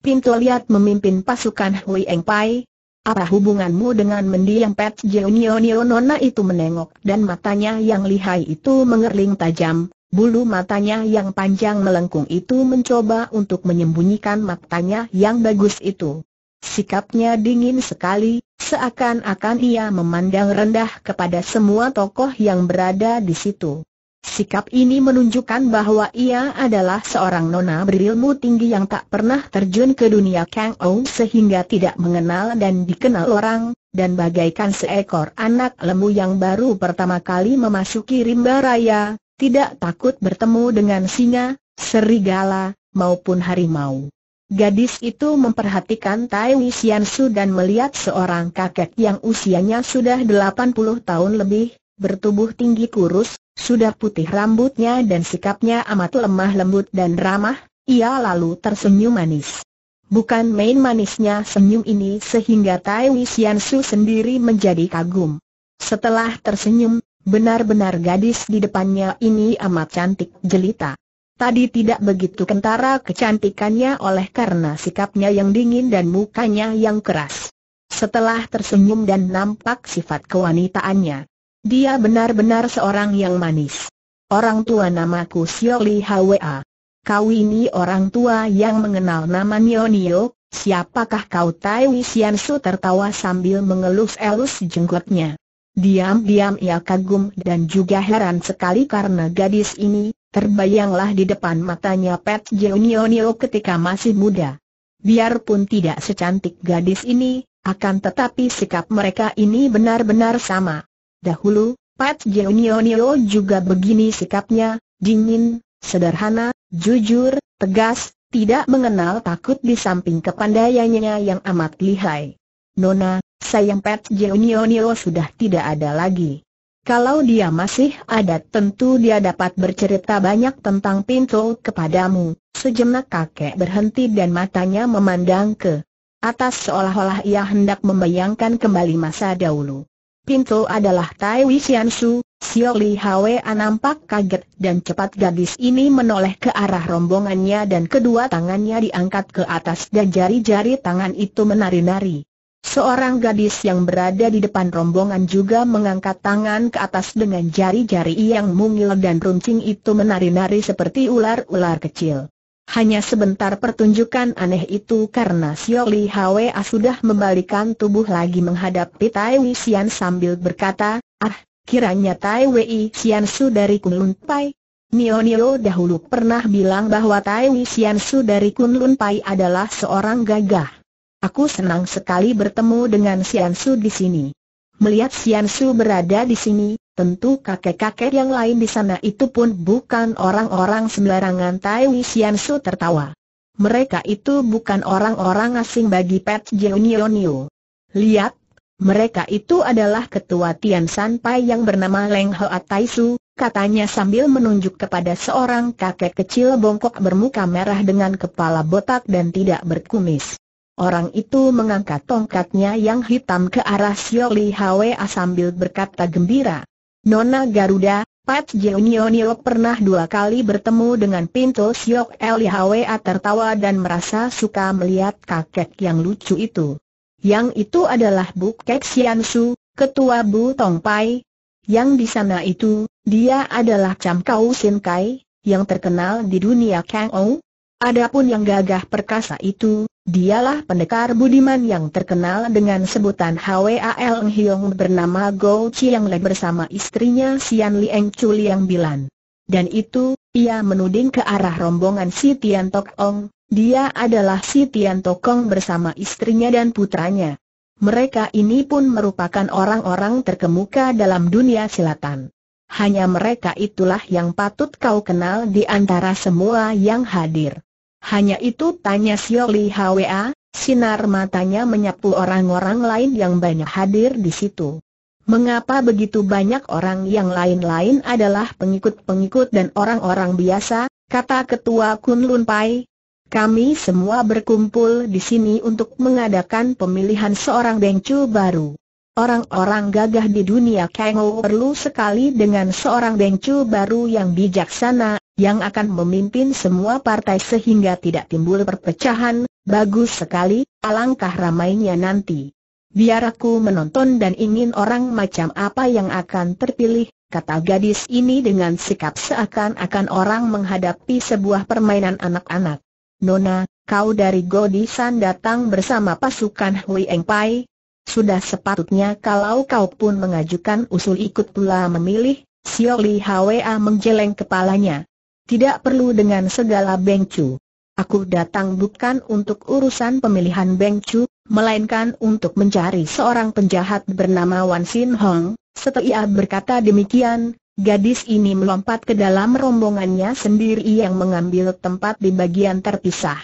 Pintu lihat memimpin pasukan Hui Eng Pai, apa hubunganmu dengan mendiang Pet Nona itu menengok dan matanya yang lihai itu mengerling tajam, bulu matanya yang panjang melengkung itu mencoba untuk menyembunyikan matanya yang bagus itu. Sikapnya dingin sekali, seakan-akan ia memandang rendah kepada semua tokoh yang berada di situ. Sikap ini menunjukkan bahwa ia adalah seorang nona berilmu tinggi yang tak pernah terjun ke dunia Kang Ou sehingga tidak mengenal dan dikenal orang, dan bagaikan seekor anak lemu yang baru pertama kali memasuki rimba raya, tidak takut bertemu dengan singa, serigala, maupun harimau. Gadis itu memperhatikan Tai Xian Su dan melihat seorang kakek yang usianya sudah 80 tahun lebih, bertubuh tinggi kurus, sudah putih rambutnya dan sikapnya amat lemah lembut dan ramah, ia lalu tersenyum manis. Bukan main manisnya senyum ini sehingga Tai Su sendiri menjadi kagum. Setelah tersenyum, benar-benar gadis di depannya ini amat cantik jelita. Tadi tidak begitu kentara kecantikannya oleh karena sikapnya yang dingin dan mukanya yang keras. Setelah tersenyum dan nampak sifat kewanitaannya, dia benar-benar seorang yang manis. Orang tua namaku Sioli Hwa. Kau ini orang tua yang mengenal nama Nio Nio, siapakah kau Tai Wisian Su tertawa sambil mengelus-elus jenggotnya. Diam-diam ia kagum dan juga heran sekali karena gadis ini, terbayanglah di depan matanya Pet Jeo Nio Nio ketika masih muda. Biarpun tidak secantik gadis ini, akan tetapi sikap mereka ini benar-benar sama. Dahulu, Pat Jeonionio juga begini sikapnya, dingin, sederhana, jujur, tegas, tidak mengenal takut di samping kepandaiannya yang amat lihai. Nona, sayang Pat Jeonionio sudah tidak ada lagi. Kalau dia masih ada tentu dia dapat bercerita banyak tentang pintu kepadamu. Sejenak kakek berhenti dan matanya memandang ke atas seolah-olah ia hendak membayangkan kembali masa dahulu. Pintu adalah Tai Wisiansu, Xiao Li Hwe nampak kaget dan cepat gadis ini menoleh ke arah rombongannya dan kedua tangannya diangkat ke atas dan jari-jari tangan itu menari-nari. Seorang gadis yang berada di depan rombongan juga mengangkat tangan ke atas dengan jari-jari yang mungil dan runcing itu menari-nari seperti ular-ular kecil. Hanya sebentar pertunjukan aneh itu karena Xiao Li Hwa sudah membalikan tubuh lagi menghadapi Tai Wei Xian sambil berkata, Ah, kiranya Tai Wei Xian Su dari Kunlun Pai. Nio Nio dahulu pernah bilang bahwa Tai Wei Xian Su dari Kunlun Pai adalah seorang gagah. Aku senang sekali bertemu dengan Xian Su di sini. Melihat Xian Su berada di sini, Tentu kakek-kakek yang lain di sana itu pun bukan orang-orang sembarangan Tai Wisian Su tertawa. Mereka itu bukan orang-orang asing bagi Pet Jeonionio. Lihat, mereka itu adalah ketua Tian San Pai yang bernama Leng Hoa Tai Su, katanya sambil menunjuk kepada seorang kakek kecil bongkok bermuka merah dengan kepala botak dan tidak berkumis. Orang itu mengangkat tongkatnya yang hitam ke arah Xiao Li Hwa sambil berkata gembira, Nona Garuda, Pat Jeonionio pernah dua kali bertemu dengan Pinto Siok LHWA tertawa dan merasa suka melihat kakek yang lucu itu. Yang itu adalah Bu Kek Sian Su, ketua Bu Tong Pai. Yang di sana itu, dia adalah Cham Kau Sin Kai, yang terkenal di dunia Kang Ou, Adapun yang gagah perkasa itu, dialah pendekar budiman yang terkenal dengan sebutan HWAL Eng Hiong bernama Go Chiang Le bersama istrinya Sian Lieng Chu Liang Bilan. Dan itu, ia menuding ke arah rombongan si Tian Tok Ong, dia adalah si Tian Tok Ong bersama istrinya dan putranya. Mereka ini pun merupakan orang-orang terkemuka dalam dunia silatan. Hanya mereka itulah yang patut kau kenal di antara semua yang hadir. Hanya itu tanya Sioli Hwa, sinar matanya menyapu orang-orang lain yang banyak hadir di situ. Mengapa begitu banyak orang yang lain-lain adalah pengikut-pengikut dan orang-orang biasa, kata Ketua Kun Lun Pai. Kami semua berkumpul di sini untuk mengadakan pemilihan seorang Bengcu baru. Orang-orang gagah di dunia Kengo perlu sekali dengan seorang Bengcu baru yang bijaksana, yang akan memimpin semua partai sehingga tidak timbul perpecahan, bagus sekali, alangkah ramainya nanti. Biar aku menonton dan ingin orang macam apa yang akan terpilih, kata gadis ini dengan sikap seakan-akan orang menghadapi sebuah permainan anak-anak. Nona, kau dari Godisan datang bersama pasukan Hui Eng Pai, sudah sepatutnya kalau kau pun mengajukan usul ikut pula memilih, Xiao Li Hwa menjeleng kepalanya. Tidak perlu dengan segala bengcu. Aku datang bukan untuk urusan pemilihan bengcu, melainkan untuk mencari seorang penjahat bernama Wan Sin Hong. Setelah berkata demikian, gadis ini melompat ke dalam rombongannya sendiri yang mengambil tempat di bagian terpisah.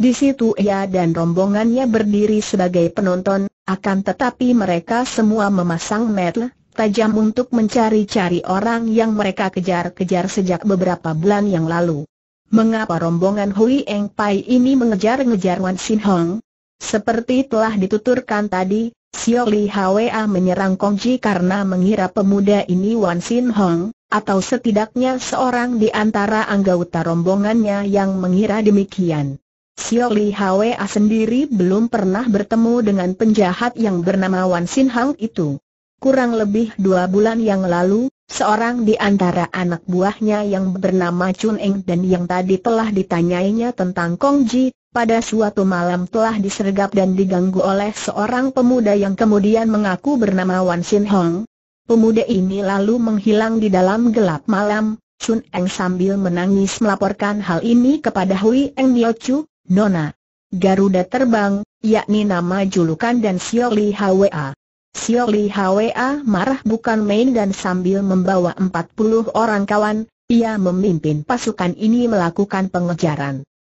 Di situ ia dan rombongannya berdiri sebagai penonton, akan tetapi mereka semua memasang metel tajam untuk mencari-cari orang yang mereka kejar-kejar sejak beberapa bulan yang lalu. Mengapa rombongan Hui Eng Pai ini mengejar-ngejar Wan Sin Hong? Seperti telah dituturkan tadi, Xiao Li Hwa menyerang Ji karena mengira pemuda ini Wan Sin Hong, atau setidaknya seorang di antara anggota rombongannya yang mengira demikian. Xiao Li Hwa sendiri belum pernah bertemu dengan penjahat yang bernama Wan Sin Hang itu. Kurang lebih dua bulan yang lalu, seorang di antara anak buahnya yang bernama Chun Eng dan yang tadi telah ditanyainya tentang Kong Ji, pada suatu malam telah disergap dan diganggu oleh seorang pemuda yang kemudian mengaku bernama Wan Sin Hong. Pemuda ini lalu menghilang di dalam gelap malam, Chun Eng sambil menangis melaporkan hal ini kepada Hui Eng Nio Chu, Nona. Garuda Terbang, yakni nama julukan dan Sioli Hwa. Sioli Hwa marah bukan main dan sambil membawa 40 orang kawan, ia memimpin pasukan ini melakukan pengejaran.